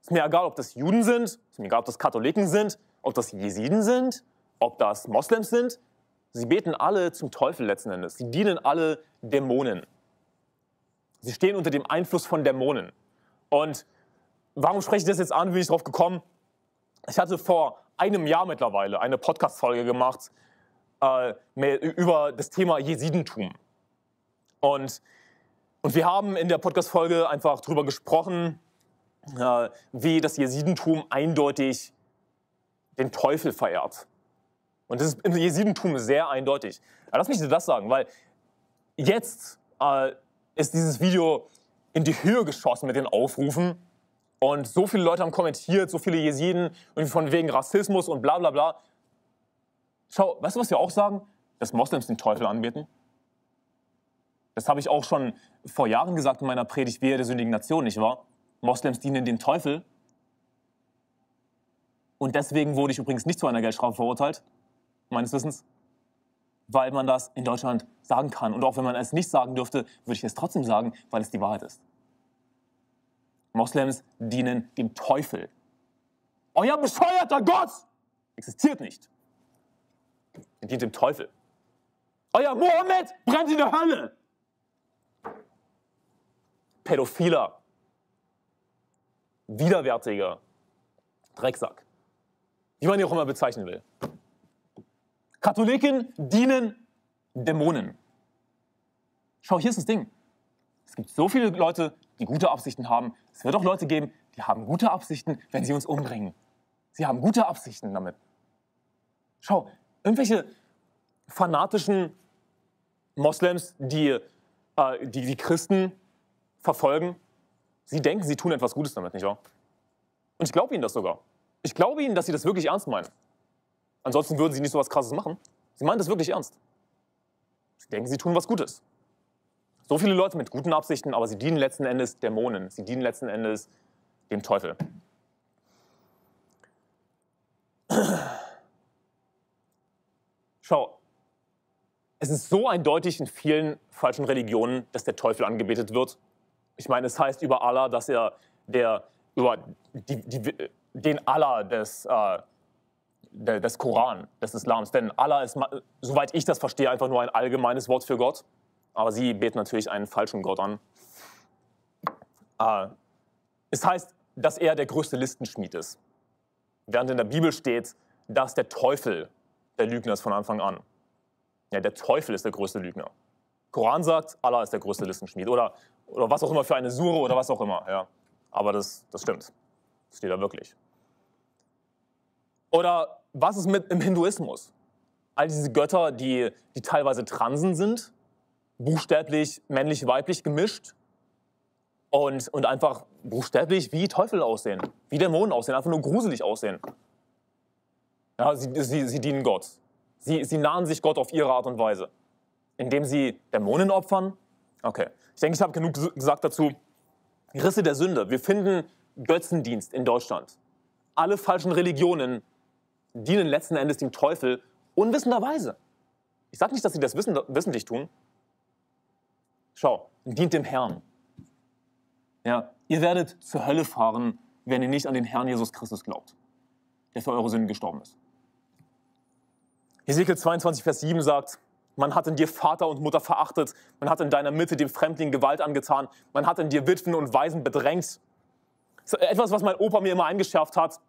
Ist mir egal, ob das Juden sind, ist mir egal, ob das Katholiken sind, ob das Jesiden sind, ob das Moslems sind, sie beten alle zum Teufel letzten Endes. Sie dienen alle Dämonen. Sie stehen unter dem Einfluss von Dämonen. Und warum spreche ich das jetzt an? Bin ich darauf gekommen? Ich hatte vor einem Jahr mittlerweile eine Podcast-Folge gemacht äh, über das Thema Jesidentum. Und, und wir haben in der Podcast-Folge einfach darüber gesprochen, äh, wie das Jesidentum eindeutig den Teufel verehrt. Und das ist im Jesidentum sehr eindeutig. Aber lass mich dir das sagen, weil jetzt äh, ist dieses Video in die Höhe geschossen mit den Aufrufen. Und so viele Leute haben kommentiert, so viele Jesiden, irgendwie von wegen Rassismus und bla bla bla. Schau, weißt du, was wir auch sagen? Dass Moslems den Teufel anbeten. Das habe ich auch schon vor Jahren gesagt in meiner Predigt, wehe der sündigen Nation, nicht wahr? Moslems dienen dem Teufel und deswegen wurde ich übrigens nicht zu einer Geldstrafe verurteilt, meines Wissens, weil man das in Deutschland sagen kann. Und auch wenn man es nicht sagen dürfte, würde ich es trotzdem sagen, weil es die Wahrheit ist. Moslems dienen dem Teufel. Euer bescheuerter Gott existiert nicht. Er dient dem Teufel. Euer Mohammed brennt in der Hölle. Pädophiler, widerwärtiger Drecksack wie man die auch immer bezeichnen will. Katholiken dienen Dämonen. Schau, hier ist das Ding. Es gibt so viele Leute, die gute Absichten haben. Es wird auch Leute geben, die haben gute Absichten, wenn sie uns umbringen. Sie haben gute Absichten damit. Schau, irgendwelche fanatischen Moslems, die, äh, die, die Christen verfolgen, sie denken, sie tun etwas Gutes damit, nicht wahr? Und ich glaube ihnen das sogar. Ich glaube Ihnen, dass Sie das wirklich ernst meinen. Ansonsten würden Sie nicht so was Krasses machen. Sie meinen das wirklich ernst. Sie denken, Sie tun was Gutes. So viele Leute mit guten Absichten, aber sie dienen letzten Endes Dämonen. Sie dienen letzten Endes dem Teufel. Schau, es ist so eindeutig in vielen falschen Religionen, dass der Teufel angebetet wird. Ich meine, es heißt über Allah, dass er der über die, die den Allah des, äh, des Koran, des Islams. Denn Allah ist, soweit ich das verstehe, einfach nur ein allgemeines Wort für Gott. Aber sie beten natürlich einen falschen Gott an. Äh, es heißt, dass er der größte Listenschmied ist. Während in der Bibel steht, dass der Teufel der Lügner ist von Anfang an. Ja, der Teufel ist der größte Lügner. Koran sagt, Allah ist der größte Listenschmied. Oder, oder was auch immer für eine Sure oder was auch immer. Ja. Aber das, das stimmt. Das steht da wirklich. Oder was ist mit im Hinduismus? All diese Götter, die, die teilweise Transen sind, buchstäblich männlich-weiblich gemischt und, und einfach buchstäblich wie Teufel aussehen, wie Dämonen aussehen, einfach nur gruselig aussehen. Ja, sie, sie, sie dienen Gott. Sie, sie nahen sich Gott auf ihre Art und Weise, indem sie Dämonen opfern. Okay, ich denke, ich habe genug gesagt dazu. Risse der Sünde. Wir finden Götzendienst in Deutschland. Alle falschen Religionen dienen letzten Endes dem Teufel unwissenderweise. Ich sage nicht, dass sie das wissen, wissentlich tun. Schau, dient dem Herrn. Ja, ihr werdet zur Hölle fahren, wenn ihr nicht an den Herrn Jesus Christus glaubt, der für eure Sünden gestorben ist. Hesekiel 22, Vers 7 sagt, man hat in dir Vater und Mutter verachtet, man hat in deiner Mitte dem Fremdling Gewalt angetan, man hat in dir Witwen und Waisen bedrängt. Das ist etwas, was mein Opa mir immer eingeschärft hat.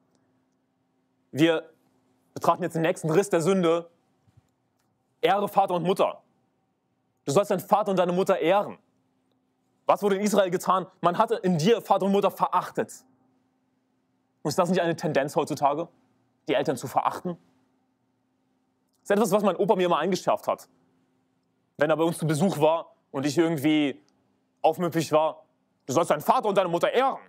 Wir betrachten jetzt den nächsten Riss der Sünde. Ehre Vater und Mutter. Du sollst deinen Vater und deine Mutter ehren. Was wurde in Israel getan? Man hatte in dir Vater und Mutter verachtet. Und ist das nicht eine Tendenz heutzutage, die Eltern zu verachten? Das ist etwas, was mein Opa mir immer eingeschärft hat. Wenn er bei uns zu Besuch war und ich irgendwie aufmüpfig war, du sollst deinen Vater und deine Mutter ehren.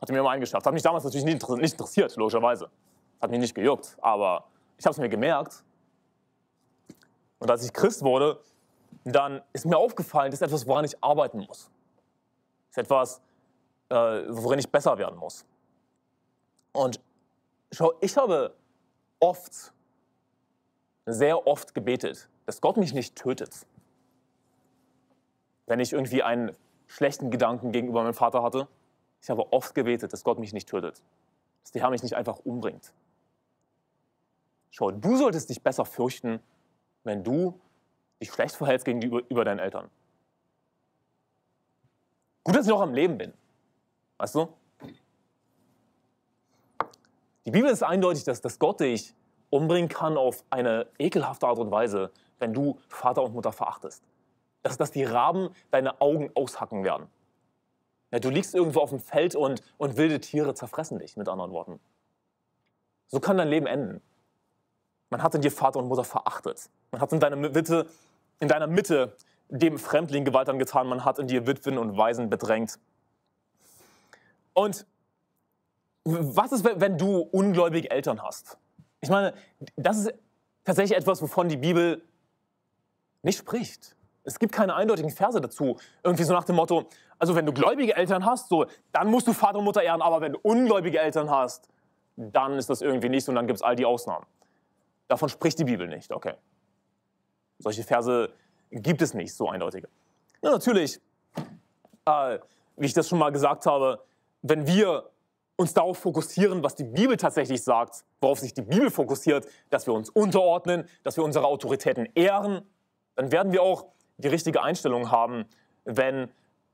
Hat er mir immer eingeschärft. Hat mich damals natürlich nicht interessiert, logischerweise. Hat mich nicht gejuckt, aber ich habe es mir gemerkt. Und als ich Christ wurde, dann ist mir aufgefallen, das ist etwas, woran ich arbeiten muss. Das ist etwas, äh, worin ich besser werden muss. Und schau, ich habe oft, sehr oft gebetet, dass Gott mich nicht tötet. Wenn ich irgendwie einen schlechten Gedanken gegenüber meinem Vater hatte, ich habe oft gebetet, dass Gott mich nicht tötet, dass der Herr mich nicht einfach umbringt. Schau, Du solltest dich besser fürchten, wenn du dich schlecht verhältst gegenüber deinen Eltern. Gut, dass ich noch am Leben bin. Weißt du? Die Bibel ist eindeutig, dass, dass Gott dich umbringen kann auf eine ekelhafte Art und Weise, wenn du Vater und Mutter verachtest. Dass, dass die Raben deine Augen aushacken werden. Ja, du liegst irgendwo auf dem Feld und, und wilde Tiere zerfressen dich, mit anderen Worten. So kann dein Leben enden. Man hat in dir Vater und Mutter verachtet. Man hat in deiner Mitte, in deiner Mitte dem Fremdling Gewalt angetan. Man hat in dir Witwen und Waisen bedrängt. Und was ist, wenn du ungläubige Eltern hast? Ich meine, das ist tatsächlich etwas, wovon die Bibel nicht spricht. Es gibt keine eindeutigen Verse dazu. Irgendwie so nach dem Motto, also wenn du gläubige Eltern hast, so, dann musst du Vater und Mutter ehren, aber wenn du ungläubige Eltern hast, dann ist das irgendwie nicht so und dann gibt es all die Ausnahmen. Davon spricht die Bibel nicht, okay. Solche Verse gibt es nicht, so eindeutige. Ja, natürlich, äh, wie ich das schon mal gesagt habe, wenn wir uns darauf fokussieren, was die Bibel tatsächlich sagt, worauf sich die Bibel fokussiert, dass wir uns unterordnen, dass wir unsere Autoritäten ehren, dann werden wir auch die richtige Einstellung haben, wenn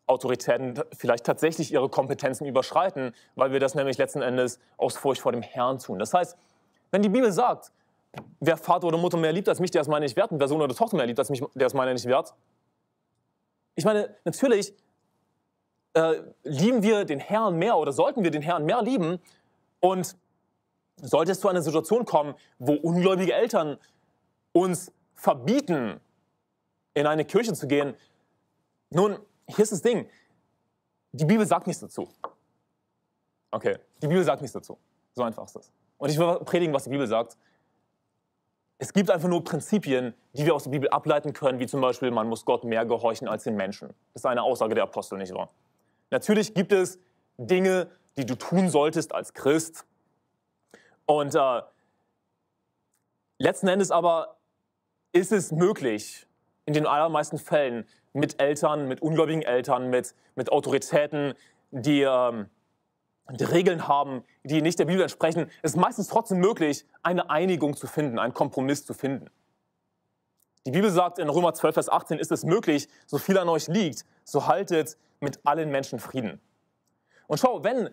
Autoritäten vielleicht tatsächlich ihre Kompetenzen überschreiten, weil wir das nämlich letzten Endes aus Furcht vor dem Herrn tun. Das heißt, wenn die Bibel sagt, wer Vater oder Mutter mehr liebt als mich, der ist meine nicht wert. Und wer Sohn oder Tochter mehr liebt als mich, der ist meine nicht wert. Ich meine, natürlich äh, lieben wir den Herrn mehr oder sollten wir den Herrn mehr lieben. Und sollte es zu einer Situation kommen, wo ungläubige Eltern uns verbieten, in eine Kirche zu gehen, nun, hier ist das Ding. Die Bibel sagt nichts dazu. Okay, die Bibel sagt nichts dazu. So einfach ist das. Und ich will predigen, was die Bibel sagt. Es gibt einfach nur Prinzipien, die wir aus der Bibel ableiten können, wie zum Beispiel, man muss Gott mehr gehorchen als den Menschen. Das ist eine Aussage der Apostel, nicht wahr? Natürlich gibt es Dinge, die du tun solltest als Christ. Und äh, letzten Endes aber ist es möglich, in den allermeisten Fällen mit Eltern, mit ungläubigen Eltern, mit, mit Autoritäten, die, ähm, die Regeln haben, die nicht der Bibel entsprechen, ist meistens trotzdem möglich, eine Einigung zu finden, einen Kompromiss zu finden. Die Bibel sagt in Römer 12, Vers 18, ist es möglich, so viel an euch liegt, so haltet mit allen Menschen Frieden. Und schau, wenn,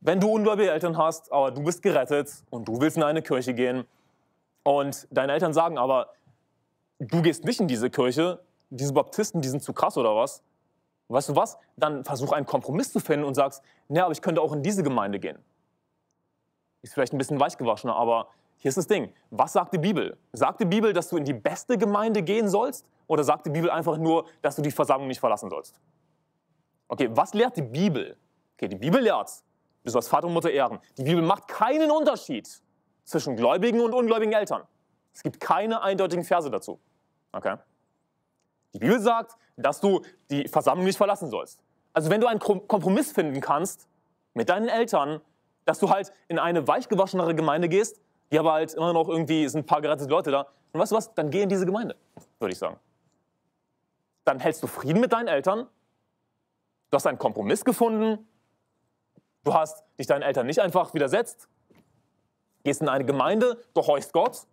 wenn du ungläubige Eltern hast, aber du bist gerettet und du willst in eine Kirche gehen und deine Eltern sagen aber, du gehst nicht in diese Kirche, diese Baptisten, die sind zu krass oder was, und weißt du was? Dann versuch einen Kompromiss zu finden und sagst, naja, aber ich könnte auch in diese Gemeinde gehen. Ist vielleicht ein bisschen weichgewaschener, aber hier ist das Ding. Was sagt die Bibel? Sagt die Bibel, dass du in die beste Gemeinde gehen sollst? Oder sagt die Bibel einfach nur, dass du die Versammlung nicht verlassen sollst? Okay, was lehrt die Bibel? Okay, die Bibel lehrt, du sollst Vater und Mutter ehren. Die Bibel macht keinen Unterschied zwischen gläubigen und ungläubigen Eltern. Es gibt keine eindeutigen Verse dazu. Okay? Die Bibel sagt, dass du die Versammlung nicht verlassen sollst. Also wenn du einen Kompromiss finden kannst mit deinen Eltern, dass du halt in eine weichgewaschenere Gemeinde gehst, die aber halt immer noch irgendwie sind ein paar gerettete Leute da. Und weißt du was? Dann geh in diese Gemeinde, würde ich sagen. Dann hältst du Frieden mit deinen Eltern. Du hast einen Kompromiss gefunden. Du hast dich deinen Eltern nicht einfach widersetzt. Gehst in eine Gemeinde, du horchst Gott.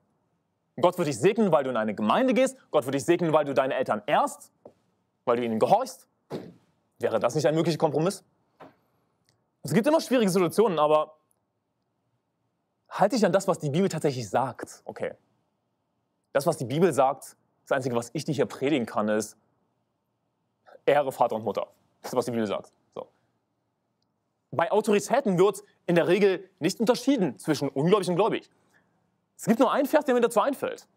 Gott wird dich segnen, weil du in eine Gemeinde gehst. Gott wird dich segnen, weil du deine Eltern ehrst weil du ihnen gehorchst. Wäre das nicht ein möglicher Kompromiss? Es gibt immer schwierige Situationen, aber halte dich an das, was die Bibel tatsächlich sagt. Okay. Das, was die Bibel sagt, das Einzige, was ich dir hier predigen kann, ist, ehre Vater und Mutter. Das ist, was die Bibel sagt. So. Bei Autoritäten wird in der Regel nicht unterschieden zwischen ungläubig und gläubig. Es gibt nur einen Vers, der mir dazu einfällt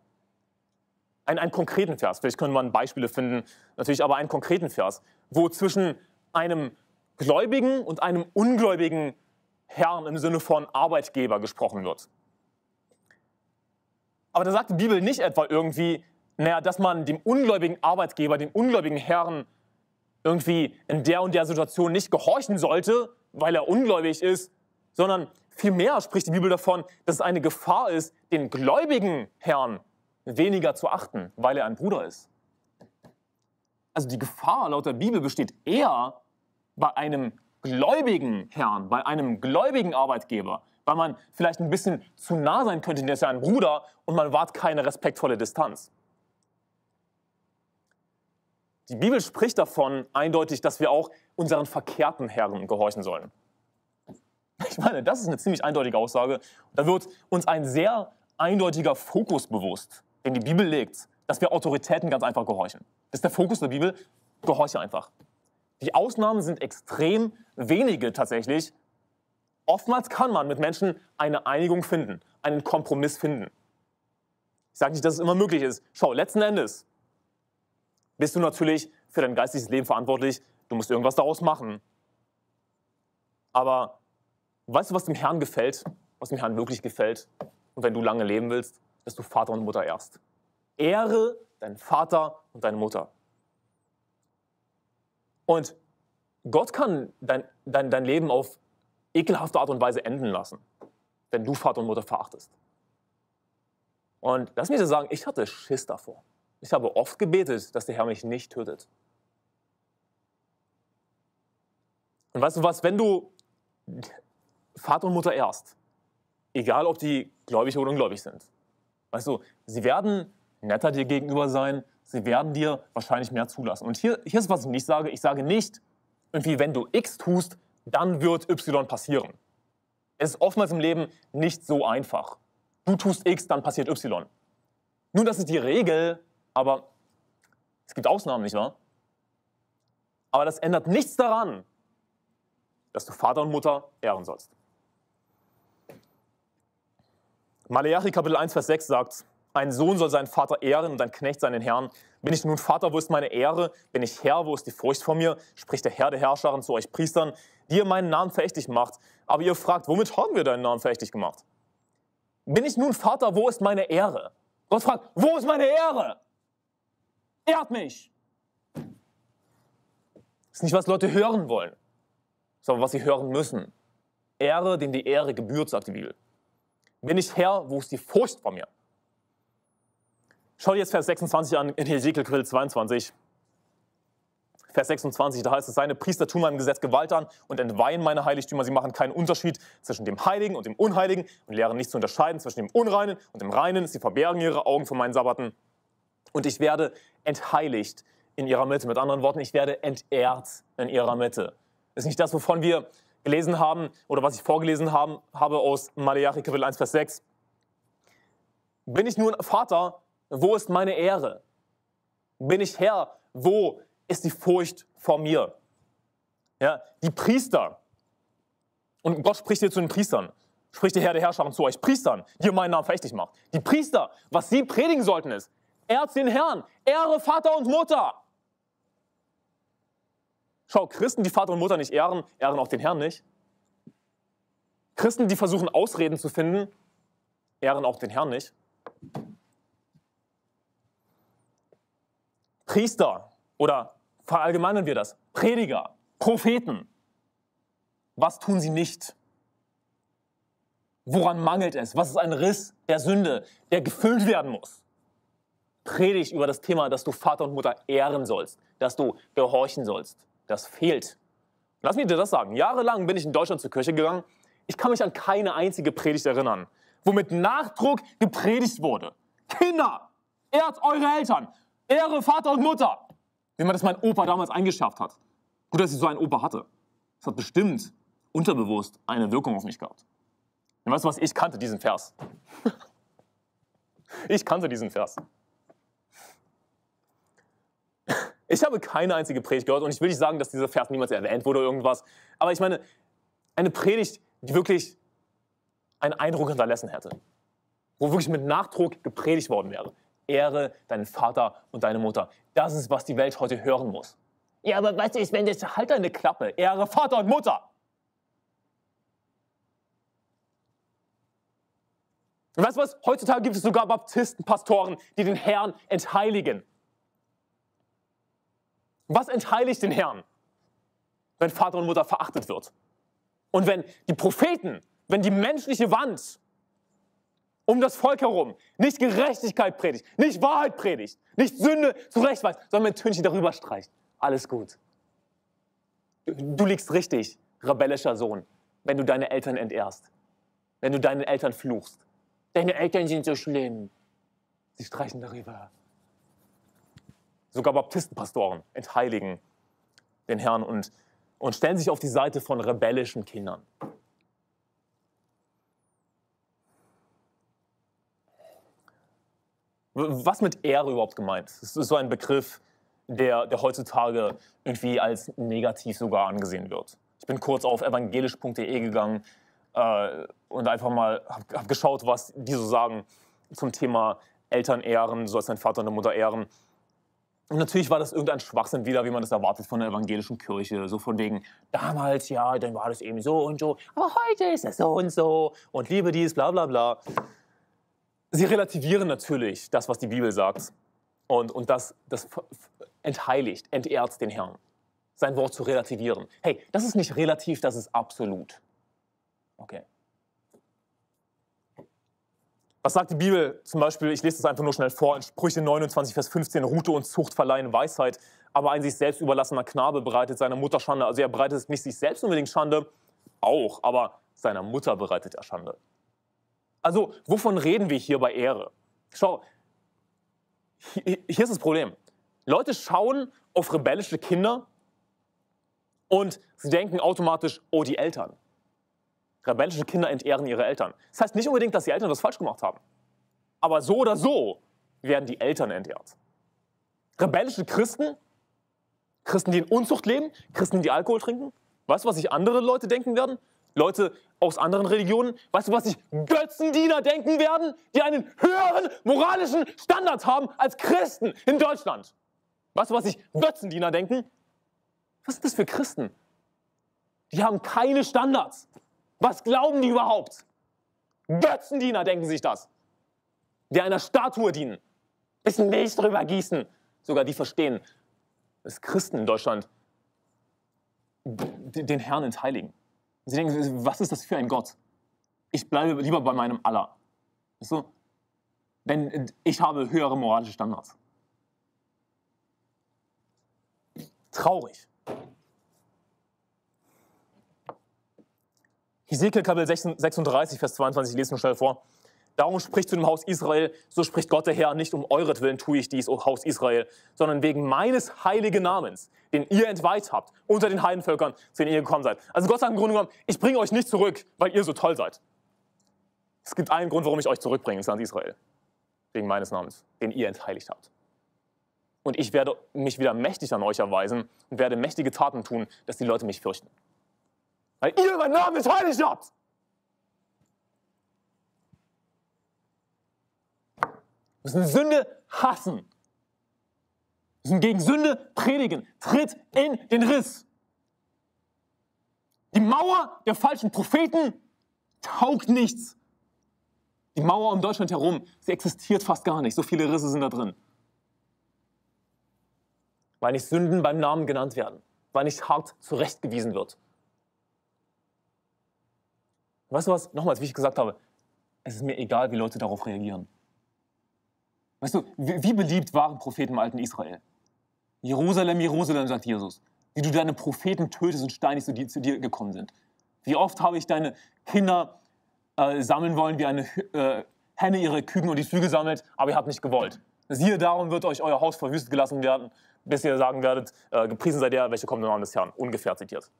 einen, einen konkreten Vers. Vielleicht können man Beispiele finden, natürlich, aber einen konkreten Vers, wo zwischen einem gläubigen und einem ungläubigen Herrn im Sinne von Arbeitgeber gesprochen wird. Aber da sagt die Bibel nicht etwa irgendwie, naja, dass man dem ungläubigen Arbeitgeber, dem ungläubigen Herrn irgendwie in der und der Situation nicht gehorchen sollte, weil er ungläubig ist, sondern vielmehr spricht die Bibel davon, dass es eine Gefahr ist, den gläubigen Herrn weniger zu achten, weil er ein Bruder ist. Also die Gefahr laut der Bibel besteht eher bei einem gläubigen Herrn, bei einem gläubigen Arbeitgeber, weil man vielleicht ein bisschen zu nah sein könnte, der ist ja ein Bruder und man wahrt keine respektvolle Distanz. Die Bibel spricht davon eindeutig, dass wir auch unseren verkehrten Herren gehorchen sollen. Ich meine, das ist eine ziemlich eindeutige Aussage. Da wird uns ein sehr eindeutiger Fokus bewusst. Denn die Bibel legt, dass wir Autoritäten ganz einfach gehorchen. Das ist der Fokus der Bibel, gehorche einfach. Die Ausnahmen sind extrem wenige tatsächlich. Oftmals kann man mit Menschen eine Einigung finden, einen Kompromiss finden. Ich sage nicht, dass es immer möglich ist. Schau, letzten Endes bist du natürlich für dein geistiges Leben verantwortlich. Du musst irgendwas daraus machen. Aber weißt du, was dem Herrn gefällt, was dem Herrn wirklich gefällt und wenn du lange leben willst? dass du Vater und Mutter ehrst. Ehre deinen Vater und deine Mutter. Und Gott kann dein, dein, dein Leben auf ekelhafte Art und Weise enden lassen, wenn du Vater und Mutter verachtest. Und lass mich dir sagen, ich hatte Schiss davor. Ich habe oft gebetet, dass der Herr mich nicht tötet. Und weißt du was, wenn du Vater und Mutter ehrst, egal ob die gläubig oder ungläubig sind, Weißt du, sie werden netter dir gegenüber sein, sie werden dir wahrscheinlich mehr zulassen. Und hier, hier ist, was ich nicht sage. Ich sage nicht, irgendwie, wenn du X tust, dann wird Y passieren. Es ist oftmals im Leben nicht so einfach. Du tust X, dann passiert Y. Nun, das ist die Regel, aber es gibt Ausnahmen, nicht wahr? Aber das ändert nichts daran, dass du Vater und Mutter ehren sollst. Maleachi Kapitel 1, Vers 6 sagt, ein Sohn soll seinen Vater ehren und ein Knecht seinen Herrn. Bin ich nun Vater, wo ist meine Ehre? Bin ich Herr, wo ist die Furcht vor mir? Spricht der Herr der Herrscharen zu euch Priestern, die ihr meinen Namen verächtlich macht. Aber ihr fragt, womit haben wir deinen Namen verächtlich gemacht? Bin ich nun Vater, wo ist meine Ehre? Gott fragt, wo ist meine Ehre? Ehrt mich! Das ist nicht, was Leute hören wollen, sondern was sie hören müssen. Ehre, dem die Ehre gebührt, sagt die Bibel. Bin ich Herr, wo ist die Furcht vor mir? Schau dir jetzt Vers 26 an in Hesekiel Kapitel 22. Vers 26, da heißt es, seine Priester tun meinem Gesetz Gewalt an und entweihen meine Heiligtümer. Sie machen keinen Unterschied zwischen dem Heiligen und dem Unheiligen und lehren nicht zu unterscheiden zwischen dem Unreinen und dem Reinen. Sie verbergen ihre Augen vor meinen Sabbaten. Und ich werde entheiligt in ihrer Mitte. Mit anderen Worten, ich werde entehrt in ihrer Mitte. Ist nicht das, wovon wir gelesen haben oder was ich vorgelesen haben, habe aus Malachi Kapitel 1, Vers 6. Bin ich nun Vater, wo ist meine Ehre? Bin ich Herr, wo ist die Furcht vor mir? Ja, die Priester. Und Gott spricht hier zu den Priestern. Spricht der Herr der Herrscharen zu euch, Priestern, die ihr meinen Namen verächtlich macht. Die Priester, was sie predigen sollten, ist, ehrt den Herrn, ehre Vater und Mutter. Schau, Christen, die Vater und Mutter nicht ehren, ehren auch den Herrn nicht. Christen, die versuchen Ausreden zu finden, ehren auch den Herrn nicht. Priester oder verallgemeinern wir das, Prediger, Propheten, was tun sie nicht? Woran mangelt es? Was ist ein Riss der Sünde, der gefüllt werden muss? Predigt über das Thema, dass du Vater und Mutter ehren sollst, dass du gehorchen sollst. Das fehlt. Lass mich dir das sagen. Jahrelang bin ich in Deutschland zur Kirche gegangen. Ich kann mich an keine einzige Predigt erinnern, wo mit Nachdruck gepredigt wurde. Kinder, ehrt eure Eltern, ehre Vater und Mutter. Wie man das mein Opa damals eingeschärft hat. Gut, dass ich so einen Opa hatte. Das hat bestimmt unterbewusst eine Wirkung auf mich gehabt. Und weißt du was? Ich kannte diesen Vers. ich kannte diesen Vers. Ich habe keine einzige Predigt gehört und ich will nicht sagen, dass dieser Vers niemals erwähnt wurde oder irgendwas. Aber ich meine, eine Predigt, die wirklich einen Eindruck hinterlassen hätte. Wo wirklich mit Nachdruck gepredigt worden wäre. Ehre deinen Vater und deine Mutter. Das ist, was die Welt heute hören muss. Ja, aber weißt du, ich wende das halt deine Klappe? Ehre Vater und Mutter. Und weißt du was? Heutzutage gibt es sogar Baptistenpastoren, die den Herrn entheiligen. Was entheiligt den Herrn, wenn Vater und Mutter verachtet wird? Und wenn die Propheten, wenn die menschliche Wand um das Volk herum nicht Gerechtigkeit predigt, nicht Wahrheit predigt, nicht Sünde zurechtweist, sondern mit Tönchen darüber streicht, alles gut. Du liegst richtig, rebellischer Sohn, wenn du deine Eltern entehrst, wenn du deinen Eltern fluchst. Deine Eltern sind so schlimm. Sie streichen darüber sogar Baptistenpastoren entheiligen den Herrn und, und stellen sich auf die Seite von rebellischen Kindern. Was mit Ehre überhaupt gemeint? Das ist so ein Begriff, der, der heutzutage irgendwie als negativ sogar angesehen wird. Ich bin kurz auf evangelisch.de gegangen äh, und einfach mal habe hab geschaut, was die so sagen zum Thema Eltern ehren, sollst dein Vater und eine Mutter ehren. Und natürlich war das irgendein Schwachsinn wieder, wie man das erwartet von der evangelischen Kirche. So von wegen, damals ja, dann war das eben so und so, aber heute ist es so und so und liebe dies, bla bla bla. Sie relativieren natürlich das, was die Bibel sagt. Und, und das, das entheiligt, entehrt den Herrn. Sein Wort zu relativieren. Hey, das ist nicht relativ, das ist absolut. Okay. Was sagt die Bibel zum Beispiel, ich lese das einfach nur schnell vor, in Sprüche 29, Vers 15, Rute und Zucht verleihen Weisheit, aber ein sich selbst überlassener Knabe bereitet seiner Mutter Schande. Also er bereitet nicht sich selbst unbedingt Schande, auch, aber seiner Mutter bereitet er Schande. Also wovon reden wir hier bei Ehre? Schau, hier ist das Problem. Leute schauen auf rebellische Kinder und sie denken automatisch, oh die Eltern. Rebellische Kinder entehren ihre Eltern. Das heißt nicht unbedingt, dass die Eltern was falsch gemacht haben. Aber so oder so werden die Eltern entehrt. Rebellische Christen, Christen, die in Unzucht leben, Christen, die Alkohol trinken. Weißt du, was sich andere Leute denken werden? Leute aus anderen Religionen, weißt du, was sich Götzendiener denken werden, die einen höheren moralischen Standard haben als Christen in Deutschland? Weißt du, was sich Götzendiener denken? Was sind das für Christen? Die haben keine Standards. Was glauben die überhaupt? Götzendiener denken sich das. Die einer Statue dienen. Bisschen Milch drüber gießen. Sogar die verstehen, dass Christen in Deutschland den Herrn entheiligen. Sie denken, was ist das für ein Gott? Ich bleibe lieber bei meinem Allah. So, denn ich habe höhere moralische Standards. Traurig. Hesekiel Kapitel 36, Vers 22, ich lese nur schnell vor. Darum spricht zu dem Haus Israel, so spricht Gott der Herr, nicht um euretwillen tue ich dies, o Haus Israel, sondern wegen meines heiligen Namens, den ihr entweiht habt, unter den Heidenvölkern, zu denen ihr gekommen seid. Also Gott sagt im Grunde genommen, ich bringe euch nicht zurück, weil ihr so toll seid. Es gibt einen Grund, warum ich euch zurückbringe ins Land Israel. Wegen meines Namens, den ihr entheiligt habt. Und ich werde mich wieder mächtig an euch erweisen und werde mächtige Taten tun, dass die Leute mich fürchten. Weil ihr übernommen ist heute habt. Wir müssen Sünde hassen. Wir müssen gegen Sünde predigen. Tritt in den Riss. Die Mauer der falschen Propheten taugt nichts. Die Mauer um Deutschland herum, sie existiert fast gar nicht. So viele Risse sind da drin. Weil nicht Sünden beim Namen genannt werden, weil nicht hart zurechtgewiesen wird. Weißt du was? Nochmals, wie ich gesagt habe, es ist mir egal, wie Leute darauf reagieren. Weißt du, wie beliebt waren Propheten im alten Israel? Jerusalem, Jerusalem, sagt Jesus. Wie du deine Propheten tötest und steinigst, die zu dir gekommen sind. Wie oft habe ich deine Kinder äh, sammeln wollen, wie eine äh, Henne ihre Küken und die Flüge sammelt, aber ihr habt nicht gewollt. Siehe, darum wird euch euer Haus verwüstet gelassen werden, bis ihr sagen werdet, äh, gepriesen seid ihr, welche kommt im Namen des Herrn. Ungefähr zitiert.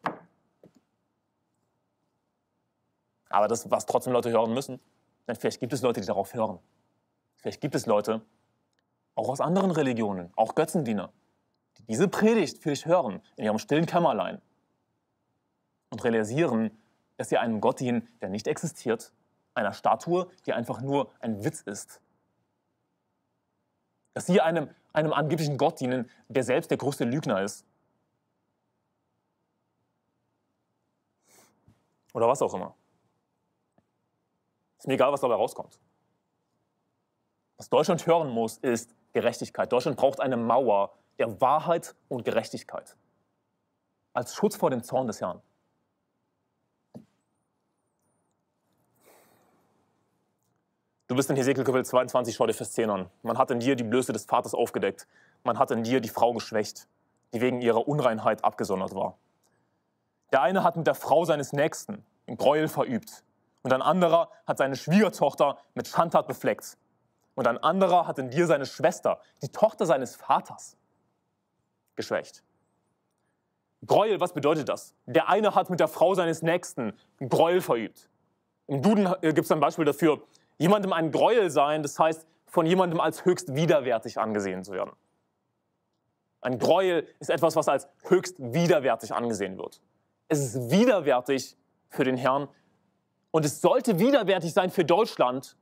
Aber das, was trotzdem Leute hören müssen, dann vielleicht gibt es Leute, die darauf hören. Vielleicht gibt es Leute, auch aus anderen Religionen, auch Götzendiener, die diese Predigt für dich hören, in ihrem stillen Kämmerlein und realisieren, dass sie einem Gott dienen, der nicht existiert, einer Statue, die einfach nur ein Witz ist. Dass sie einem, einem angeblichen Gott dienen, der selbst der größte Lügner ist. Oder was auch immer. Ist mir egal, was dabei rauskommt. Was Deutschland hören muss, ist Gerechtigkeit. Deutschland braucht eine Mauer der Wahrheit und Gerechtigkeit. Als Schutz vor dem Zorn des Herrn. Du bist in Hesekiel Kapitel 22, schau dir Vers 10 an. Man hat in dir die Blöße des Vaters aufgedeckt. Man hat in dir die Frau geschwächt, die wegen ihrer Unreinheit abgesondert war. Der eine hat mit der Frau seines Nächsten Gräuel verübt. Und ein anderer hat seine Schwiegertochter mit Schandtat befleckt. Und ein anderer hat in dir seine Schwester, die Tochter seines Vaters, geschwächt. Gräuel, was bedeutet das? Der eine hat mit der Frau seines Nächsten Gräuel verübt. Im Duden äh, gibt es ein Beispiel dafür. Jemandem ein Gräuel sein, das heißt, von jemandem als höchst widerwärtig angesehen zu werden. Ein Gräuel ist etwas, was als höchst widerwärtig angesehen wird. Es ist widerwärtig für den Herrn, und es sollte widerwärtig sein für Deutschland,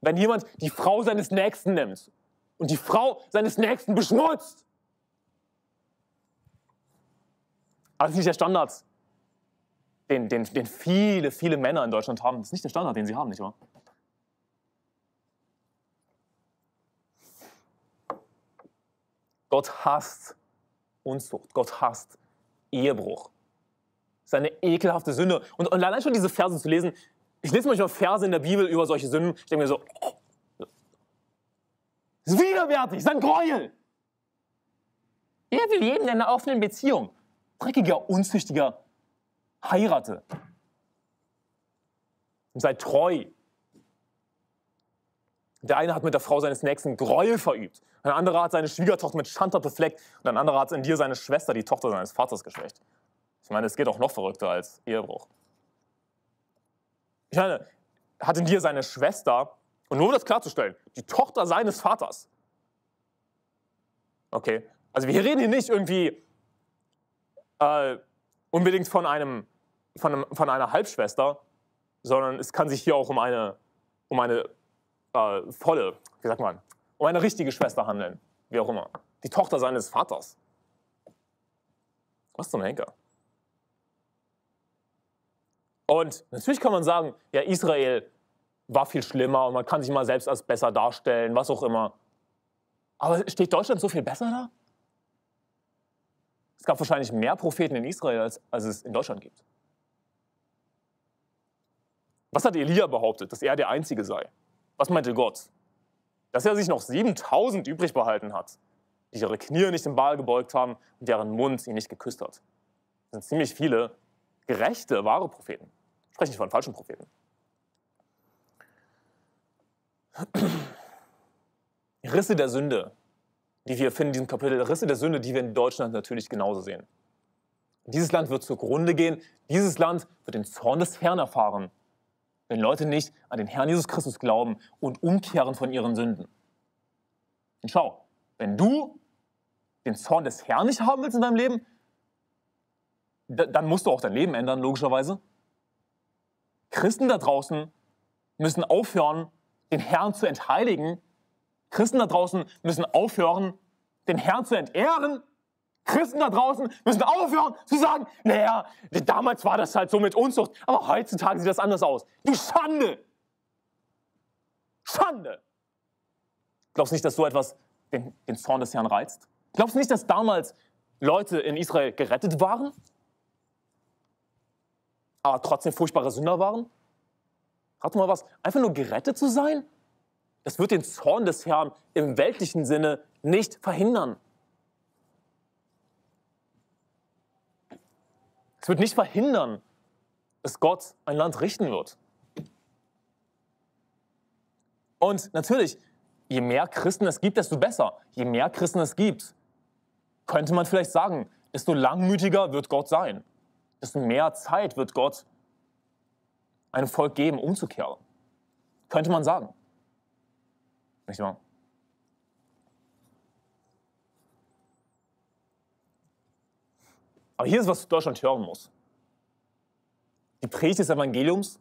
wenn jemand die Frau seines Nächsten nimmt und die Frau seines Nächsten beschmutzt. Aber das ist nicht der Standard, den, den, den viele, viele Männer in Deutschland haben. Das ist nicht der Standard, den sie haben, nicht wahr? Gott hasst Unzucht. Gott hasst Ehebruch ist eine ekelhafte Sünde. Und, und allein schon diese Verse zu lesen, ich lese manchmal Verse in der Bibel über solche Sünden, ich denke mir so, das ist widerwärtig, das ist ein Gräuel. Er will jeden in einer offenen Beziehung. Dreckiger, unzüchtiger, heirate. Und sei treu. Der eine hat mit der Frau seines Nächsten Gräuel verübt. Ein anderer hat seine Schwiegertochter mit Schandtat befleckt. Und ein anderer hat in dir seine Schwester, die Tochter seines Vaters, geschwächt. Ich meine, es geht auch noch verrückter als Ehebruch. Ich meine, hat in dir seine Schwester, und nur um das klarzustellen, die Tochter seines Vaters. Okay, also wir reden hier nicht irgendwie äh, unbedingt von, einem, von, einem, von einer Halbschwester, sondern es kann sich hier auch um eine, um eine äh, volle, wie sagt man, um eine richtige Schwester handeln, wie auch immer. Die Tochter seines Vaters. Was zum Henker? Und natürlich kann man sagen, ja, Israel war viel schlimmer und man kann sich mal selbst als besser darstellen, was auch immer. Aber steht Deutschland so viel besser da? Es gab wahrscheinlich mehr Propheten in Israel, als, als es in Deutschland gibt. Was hat Elia behauptet, dass er der Einzige sei? Was meinte Gott? Dass er sich noch 7000 übrig behalten hat, die ihre Knie nicht im Baal gebeugt haben und deren Mund ihn nicht geküsst hat. Das sind ziemlich viele gerechte, wahre Propheten. Ich spreche nicht von falschen Propheten. Risse der Sünde, die wir finden in diesem Kapitel, Risse der Sünde, die wir in Deutschland natürlich genauso sehen. Dieses Land wird zugrunde gehen, dieses Land wird den Zorn des Herrn erfahren, wenn Leute nicht an den Herrn Jesus Christus glauben und umkehren von ihren Sünden. Und schau, wenn du den Zorn des Herrn nicht haben willst in deinem Leben, dann musst du auch dein Leben ändern, logischerweise. Christen da draußen müssen aufhören, den Herrn zu entheiligen. Christen da draußen müssen aufhören, den Herrn zu entehren. Christen da draußen müssen aufhören zu sagen, naja, damals war das halt so mit Unzucht, aber heutzutage sieht das anders aus. Du Schande! Schande! Glaubst du nicht, dass so etwas den, den Zorn des Herrn reizt? Glaubst du nicht, dass damals Leute in Israel gerettet waren? aber trotzdem furchtbare Sünder waren? Rat mal was, einfach nur gerettet zu sein? Das wird den Zorn des Herrn im weltlichen Sinne nicht verhindern. Es wird nicht verhindern, dass Gott ein Land richten wird. Und natürlich, je mehr Christen es gibt, desto besser. Je mehr Christen es gibt, könnte man vielleicht sagen, desto langmütiger wird Gott sein dessen mehr Zeit wird Gott einem Volk geben, umzukehren. Könnte man sagen. Nicht wahr? Aber hier ist, was Deutschland hören muss. Die Predigt des Evangeliums.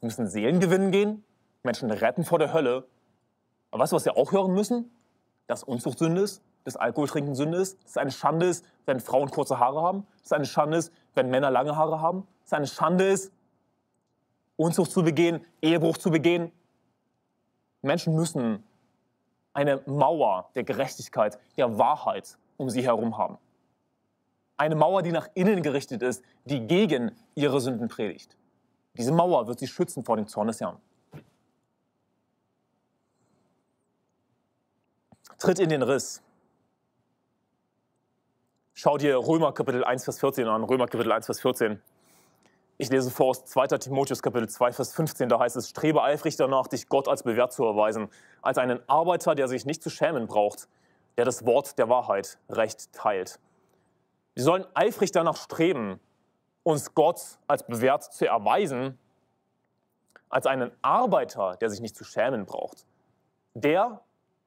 Wir müssen Seelen gewinnen gehen, Menschen retten vor der Hölle. Aber weißt du, was wir auch hören müssen? Dass Unzucht Sünde ist dass Alkoholtrinken Sünde ist, dass es eine Schande ist, wenn Frauen kurze Haare haben, dass es eine Schande ist, wenn Männer lange Haare haben, dass es eine Schande ist, Unzucht zu begehen, Ehebruch zu begehen. Menschen müssen eine Mauer der Gerechtigkeit, der Wahrheit um sie herum haben. Eine Mauer, die nach innen gerichtet ist, die gegen ihre Sünden predigt. Diese Mauer wird sie schützen vor dem Zorn des Herrn. Tritt in den Riss. Schau dir Römer Kapitel 1, Vers 14 an. Römer Kapitel 1, Vers 14. Ich lese vor aus 2. Timotheus Kapitel 2, Vers 15. Da heißt es, strebe eifrig danach, dich Gott als bewährt zu erweisen, als einen Arbeiter, der sich nicht zu schämen braucht, der das Wort der Wahrheit recht teilt. Wir sollen eifrig danach streben, uns Gott als bewährt zu erweisen, als einen Arbeiter, der sich nicht zu schämen braucht, der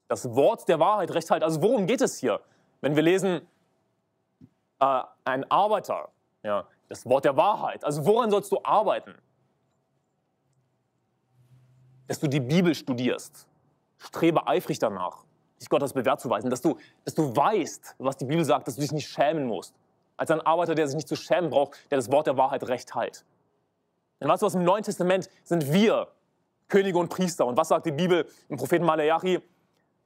das Wort der Wahrheit recht teilt. Also worum geht es hier? Wenn wir lesen, äh, ein Arbeiter. Ja, das Wort der Wahrheit. Also woran sollst du arbeiten? Dass du die Bibel studierst. Strebe eifrig danach, dich Gottes bewährt zu weisen. Dass du, dass du weißt, was die Bibel sagt, dass du dich nicht schämen musst. Als ein Arbeiter, der sich nicht zu schämen braucht, der das Wort der Wahrheit recht hält. Denn weißt du, aus dem Neuen Testament sind wir Könige und Priester. Und was sagt die Bibel im Propheten Malachi?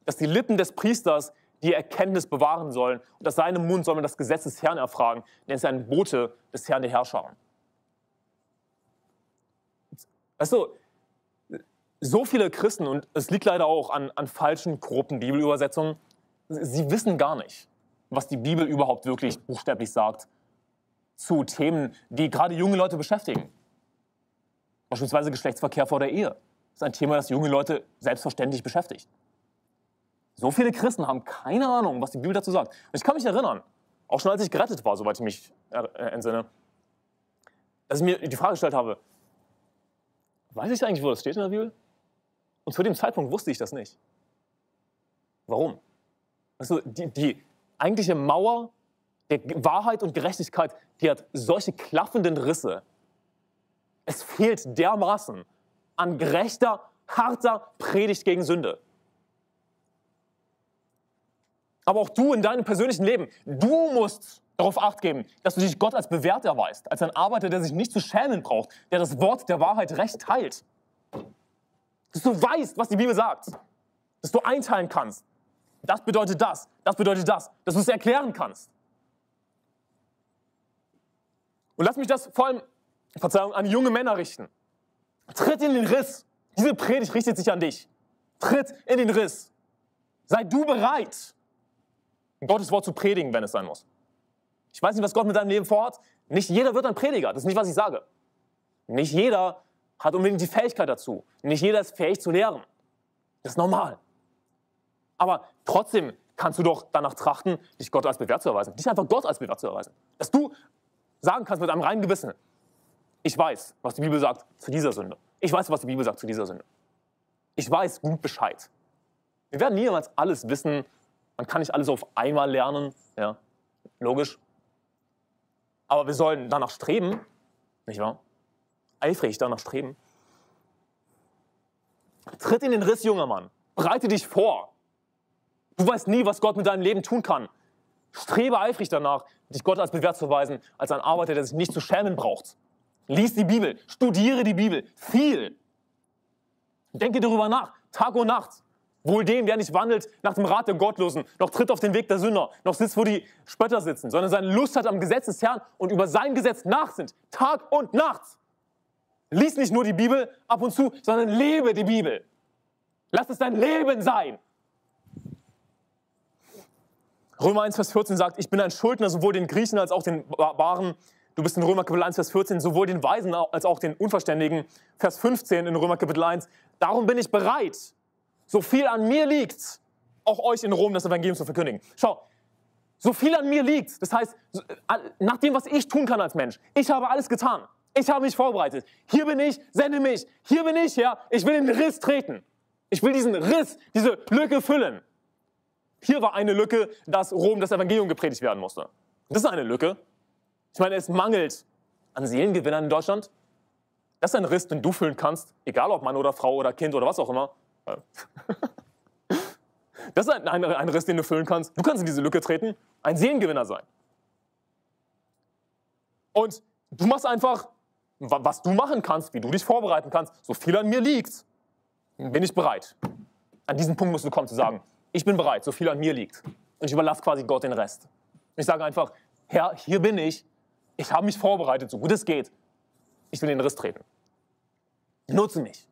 Dass die Lippen des Priesters die Erkenntnis bewahren sollen. Und aus seinem Mund soll man das Gesetz des Herrn erfragen, denn es ist ein Bote des Herrn der Herrscher. Weißt du, so viele Christen, und es liegt leider auch an, an falschen, korrupten Bibelübersetzungen, sie wissen gar nicht, was die Bibel überhaupt wirklich buchstäblich sagt zu Themen, die gerade junge Leute beschäftigen. Beispielsweise Geschlechtsverkehr vor der Ehe. Das ist ein Thema, das junge Leute selbstverständlich beschäftigt. So viele Christen haben keine Ahnung, was die Bibel dazu sagt. Und ich kann mich erinnern, auch schon als ich gerettet war, soweit ich mich äh, entsinne, dass ich mir die Frage gestellt habe, weiß ich eigentlich, wo das steht in der Bibel? Und zu dem Zeitpunkt wusste ich das nicht. Warum? Also die, die eigentliche Mauer der Wahrheit und Gerechtigkeit, die hat solche klaffenden Risse. Es fehlt dermaßen an gerechter, harter Predigt gegen Sünde aber auch du in deinem persönlichen Leben, du musst darauf acht geben, dass du dich Gott als Bewährter weißt, als ein Arbeiter, der sich nicht zu schämen braucht, der das Wort der Wahrheit recht teilt. Dass du weißt, was die Bibel sagt. Dass du einteilen kannst. Das bedeutet das, das bedeutet das. Dass du es erklären kannst. Und lass mich das vor allem, Verzeihung, an junge Männer richten. Tritt in den Riss. Diese Predigt richtet sich an dich. Tritt in den Riss. Sei du bereit, Gottes Wort zu predigen, wenn es sein muss. Ich weiß nicht, was Gott mit deinem Leben vorhat. Nicht jeder wird ein Prediger. Das ist nicht, was ich sage. Nicht jeder hat unbedingt die Fähigkeit dazu. Nicht jeder ist fähig zu lehren. Das ist normal. Aber trotzdem kannst du doch danach trachten, dich Gott als bewährt zu erweisen. Dich einfach Gott als bewährt zu erweisen. Dass du sagen kannst mit einem reinen Gewissen, ich weiß, was die Bibel sagt zu dieser Sünde. Ich weiß, was die Bibel sagt zu dieser Sünde. Ich weiß gut Bescheid. Wir werden niemals alles wissen, man kann nicht alles auf einmal lernen, ja, logisch. Aber wir sollen danach streben, nicht wahr? Eifrig danach streben. Tritt in den Riss, junger Mann. Breite dich vor. Du weißt nie, was Gott mit deinem Leben tun kann. Strebe eifrig danach, dich Gott als bewährt zu weisen, als ein Arbeiter, der sich nicht zu schämen braucht. Lies die Bibel, studiere die Bibel, viel. Denke darüber nach, Tag und Nacht. Wohl dem, der nicht wandelt nach dem Rat der Gottlosen, noch tritt auf den Weg der Sünder, noch sitzt, wo die Spötter sitzen, sondern seine Lust hat am Gesetz des Herrn und über sein Gesetz nachsinnt, Tag und Nacht. Lies nicht nur die Bibel ab und zu, sondern lebe die Bibel. Lass es dein Leben sein. Römer 1, Vers 14 sagt, ich bin ein Schuldner sowohl den Griechen als auch den Barbaren. Du bist in Römer Kapitel 1, Vers 14 sowohl den Weisen als auch den Unverständigen. Vers 15 in Römer Kapitel 1, darum bin ich bereit, so viel an mir liegt, auch euch in Rom das Evangelium zu verkündigen. Schau, so viel an mir liegt. Das heißt, nach dem, was ich tun kann als Mensch. Ich habe alles getan. Ich habe mich vorbereitet. Hier bin ich, sende mich. Hier bin ich, ja. Ich will den Riss treten. Ich will diesen Riss, diese Lücke füllen. Hier war eine Lücke, dass Rom das Evangelium gepredigt werden musste. Das ist eine Lücke. Ich meine, es mangelt an Seelengewinnern in Deutschland. Das ist ein Riss, den du füllen kannst, egal ob Mann oder Frau oder Kind oder was auch immer. Das ist ein, ein, Riss, den du füllen kannst. Du kannst in diese Lücke treten, ein Seelengewinner sein. Und du machst einfach, was du machen kannst, wie du dich vorbereiten kannst. So viel an mir liegt, bin ich bereit. An diesen Punkt musst du kommen, zu sagen, ich bin bereit, so viel an mir liegt. Und ich überlasse quasi Gott den Rest. Ich sage einfach, Herr, hier bin ich. Ich habe mich vorbereitet, so gut es geht. Ich will den Riss treten. Nutze mich.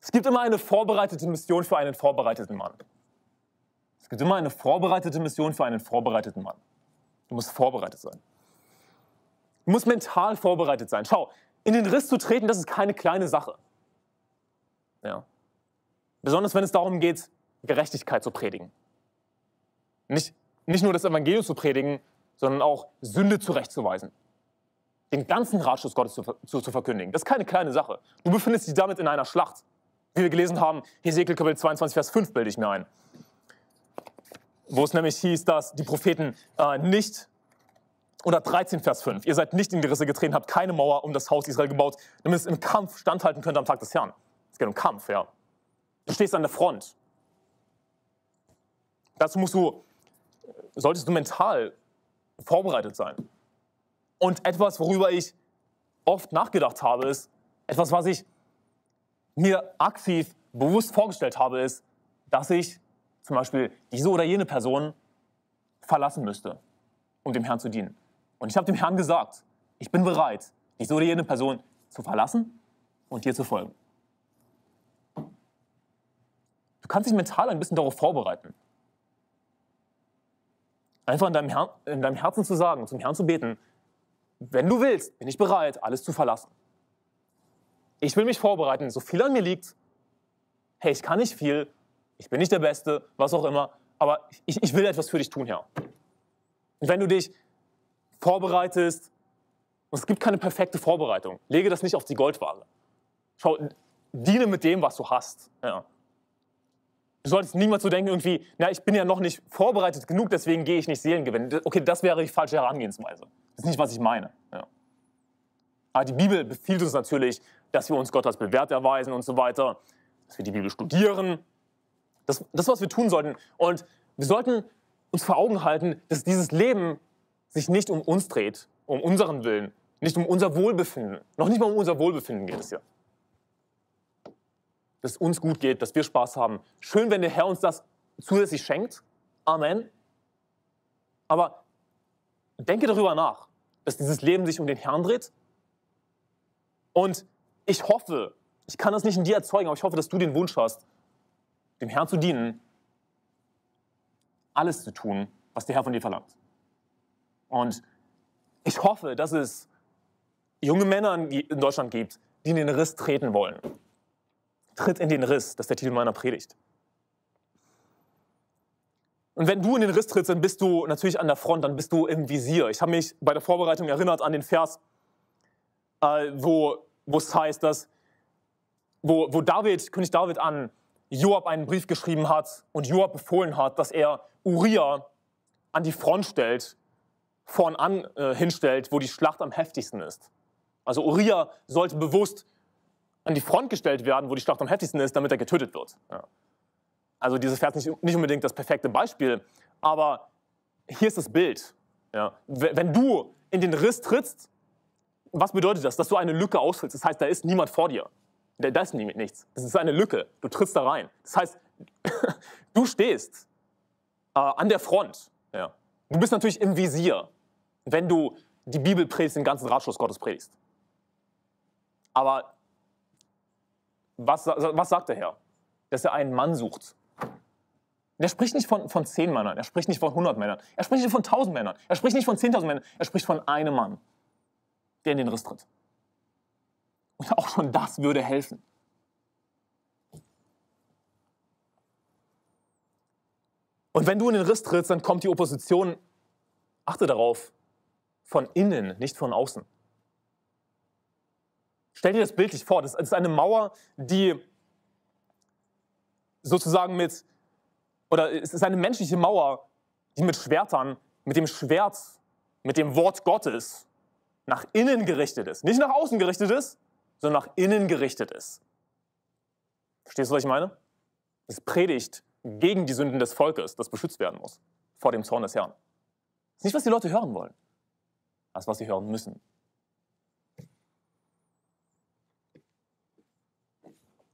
Es gibt immer eine vorbereitete Mission für einen vorbereiteten Mann. Es gibt immer eine vorbereitete Mission für einen vorbereiteten Mann. Du musst vorbereitet sein. Du musst mental vorbereitet sein. Schau, in den Riss zu treten, das ist keine kleine Sache. Ja. Besonders wenn es darum geht, Gerechtigkeit zu predigen. Nicht, nicht nur das Evangelium zu predigen, sondern auch Sünde zurechtzuweisen. Den ganzen Ratschluss Gottes zu, zu, zu verkündigen. Das ist keine kleine Sache. Du befindest dich damit in einer Schlacht wie wir gelesen haben, Hesekiel Kapitel 22, Vers 5 bilde ich mir ein, wo es nämlich hieß, dass die Propheten äh, nicht, oder 13, Vers 5, ihr seid nicht in Gerisse getreten, habt keine Mauer um das Haus Israel gebaut, damit es im Kampf standhalten könnte am Tag des Herrn. Es geht um Kampf, ja. Du stehst an der Front. Dazu musst du, solltest du mental vorbereitet sein. Und etwas, worüber ich oft nachgedacht habe, ist etwas, was ich mir aktiv bewusst vorgestellt habe, ist, dass ich zum Beispiel diese oder jene Person verlassen müsste, um dem Herrn zu dienen. Und ich habe dem Herrn gesagt, ich bin bereit, diese oder jene Person zu verlassen und dir zu folgen. Du kannst dich mental ein bisschen darauf vorbereiten. Einfach in deinem, Her in deinem Herzen zu sagen, zum Herrn zu beten, wenn du willst, bin ich bereit, alles zu verlassen. Ich will mich vorbereiten, so viel an mir liegt. Hey, ich kann nicht viel, ich bin nicht der Beste, was auch immer, aber ich, ich will etwas für dich tun, Herr. Und wenn du dich vorbereitest, und es gibt keine perfekte Vorbereitung, lege das nicht auf die Goldwaage. Schau, diene mit dem, was du hast. Ja. Du solltest niemals so denken, irgendwie, na, ich bin ja noch nicht vorbereitet genug, deswegen gehe ich nicht Seelengewinn. Okay, das wäre die falsche Herangehensweise. Das ist nicht, was ich meine. Ja. Aber ah, die Bibel befiehlt uns natürlich, dass wir uns Gott als bewährt erweisen und so weiter, dass wir die Bibel studieren. Das, das was wir tun sollten. Und wir sollten uns vor Augen halten, dass dieses Leben sich nicht um uns dreht, um unseren Willen, nicht um unser Wohlbefinden. Noch nicht mal um unser Wohlbefinden geht es hier. Dass es uns gut geht, dass wir Spaß haben. Schön, wenn der Herr uns das zusätzlich schenkt. Amen. Aber denke darüber nach, dass dieses Leben sich um den Herrn dreht und ich hoffe, ich kann das nicht in dir erzeugen, aber ich hoffe, dass du den Wunsch hast, dem Herrn zu dienen, alles zu tun, was der Herr von dir verlangt. Und ich hoffe, dass es junge Männer in Deutschland gibt, die in den Riss treten wollen. Tritt in den Riss, das ist der Titel meiner Predigt. Und wenn du in den Riss trittst, dann bist du natürlich an der Front, dann bist du im Visier. Ich habe mich bei der Vorbereitung erinnert an den Vers äh, wo es heißt, dass wo, wo David, König David an Joab einen Brief geschrieben hat und Joab befohlen hat, dass er Uriah an die Front stellt, vorn an äh, hinstellt, wo die Schlacht am heftigsten ist. Also Uriah sollte bewusst an die Front gestellt werden, wo die Schlacht am heftigsten ist, damit er getötet wird. Ja. Also dieses Vers nicht, nicht unbedingt das perfekte Beispiel, aber hier ist das Bild. Ja. Wenn du in den Riss trittst, was bedeutet das? Dass du eine Lücke ausfüllst. Das heißt, da ist niemand vor dir. Da, ist niemand, nichts. Das ist eine Lücke. Du trittst da rein. Das heißt, du stehst äh, an der Front. Ja. Du bist natürlich im Visier, wenn du die Bibel predigst, den ganzen Ratschluss Gottes predigst. Aber was, was sagt der Herr? Dass er einen Mann sucht. Der spricht nicht von, von zehn Männern, er spricht nicht von 100 Männern, er spricht nicht von 1000 Männern, er spricht nicht von 10.000 Männern, er spricht von einem Mann der in den Riss tritt. Und auch schon das würde helfen. Und wenn du in den Riss trittst, dann kommt die Opposition, achte darauf, von innen, nicht von außen. Stell dir das bildlich vor, das ist eine Mauer, die sozusagen mit, oder es ist eine menschliche Mauer, die mit Schwertern, mit dem Schwert, mit dem Wort Gottes nach innen gerichtet ist. Nicht nach außen gerichtet ist, sondern nach innen gerichtet ist. Verstehst du, was ich meine? Es predigt gegen die Sünden des Volkes, das beschützt werden muss vor dem Zorn des Herrn. Das ist nicht, was die Leute hören wollen, das, was sie hören müssen.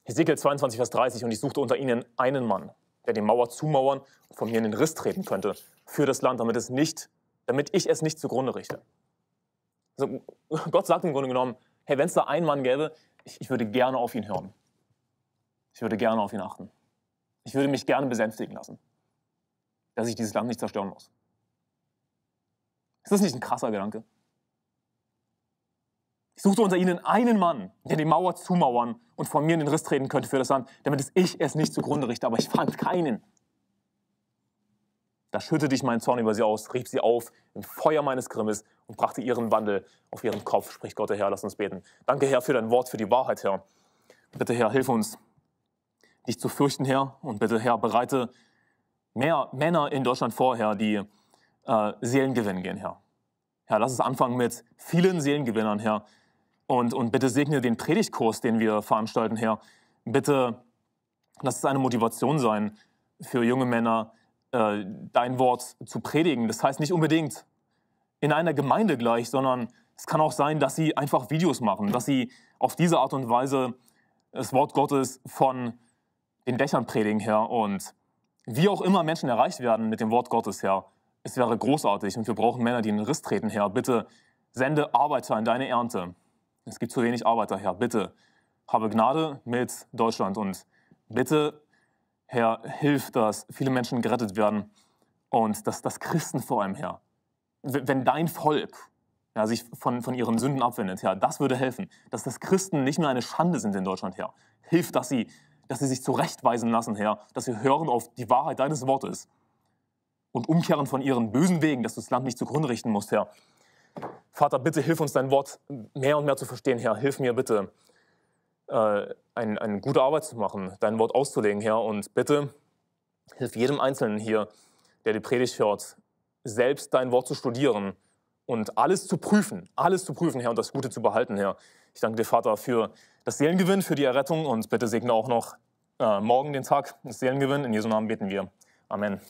Hesekiel 22, Vers 30, und ich suchte unter ihnen einen Mann, der die Mauer zumauern und von mir in den Riss treten könnte für das Land, damit, es nicht, damit ich es nicht zugrunde richte. Also Gott sagt im Grunde genommen, hey, wenn es da einen Mann gäbe, ich, ich würde gerne auf ihn hören. Ich würde gerne auf ihn achten. Ich würde mich gerne besänftigen lassen, dass ich dieses Land nicht zerstören muss. Ist das nicht ein krasser Gedanke? Ich suchte unter ihnen einen Mann, der die Mauer zumauern und von mir in den Riss treten könnte für das Land, damit es ich es nicht zugrunde richte. Aber ich fand keinen. Da schüttete ich meinen Zorn über sie aus, rieb sie auf im Feuer meines Grimmes und brachte ihren Wandel auf ihren Kopf. spricht Gott, der Herr, lass uns beten. Danke, Herr, für dein Wort, für die Wahrheit, Herr. Bitte, Herr, hilf uns, dich zu fürchten, Herr. Und bitte, Herr, bereite mehr Männer in Deutschland vor, Herr, die äh, gewinnen gehen, Herr. Herr, lass es anfangen mit vielen Seelengewinnern, Herr. Und, und bitte segne den Predigtkurs, den wir veranstalten, Herr. Bitte lass es eine Motivation sein für junge Männer, äh, dein Wort zu predigen. Das heißt nicht unbedingt in einer Gemeinde gleich, sondern es kann auch sein, dass sie einfach Videos machen, dass sie auf diese Art und Weise das Wort Gottes von den Dächern predigen, Herr. Und wie auch immer Menschen erreicht werden mit dem Wort Gottes, Herr, es wäre großartig und wir brauchen Männer, die in den Riss treten, Herr. Bitte sende Arbeiter in deine Ernte. Es gibt zu wenig Arbeiter, Herr. Bitte habe Gnade mit Deutschland und bitte Herr, hilf, dass viele Menschen gerettet werden und dass das Christen vor allem, Herr, wenn dein Volk ja, sich von, von ihren Sünden abwendet, Herr, das würde helfen, dass das Christen nicht nur eine Schande sind in Deutschland, Herr. Hilf, dass sie, dass sie sich zurechtweisen lassen, Herr, dass sie hören auf die Wahrheit deines Wortes und umkehren von ihren bösen Wegen, dass du das Land nicht zugrunde richten musst, Herr. Vater, bitte hilf uns dein Wort mehr und mehr zu verstehen, Herr. Hilf mir bitte, äh, ein, eine gute Arbeit zu machen, dein Wort auszulegen, Herr. Und bitte hilf jedem Einzelnen hier, der die Predigt hört, selbst dein Wort zu studieren und alles zu prüfen, alles zu prüfen, Herr, und das Gute zu behalten, Herr. Ich danke dir, Vater, für das Seelengewinn, für die Errettung und bitte segne auch noch äh, morgen den Tag des Seelengewinns. In Jesu Namen beten wir. Amen.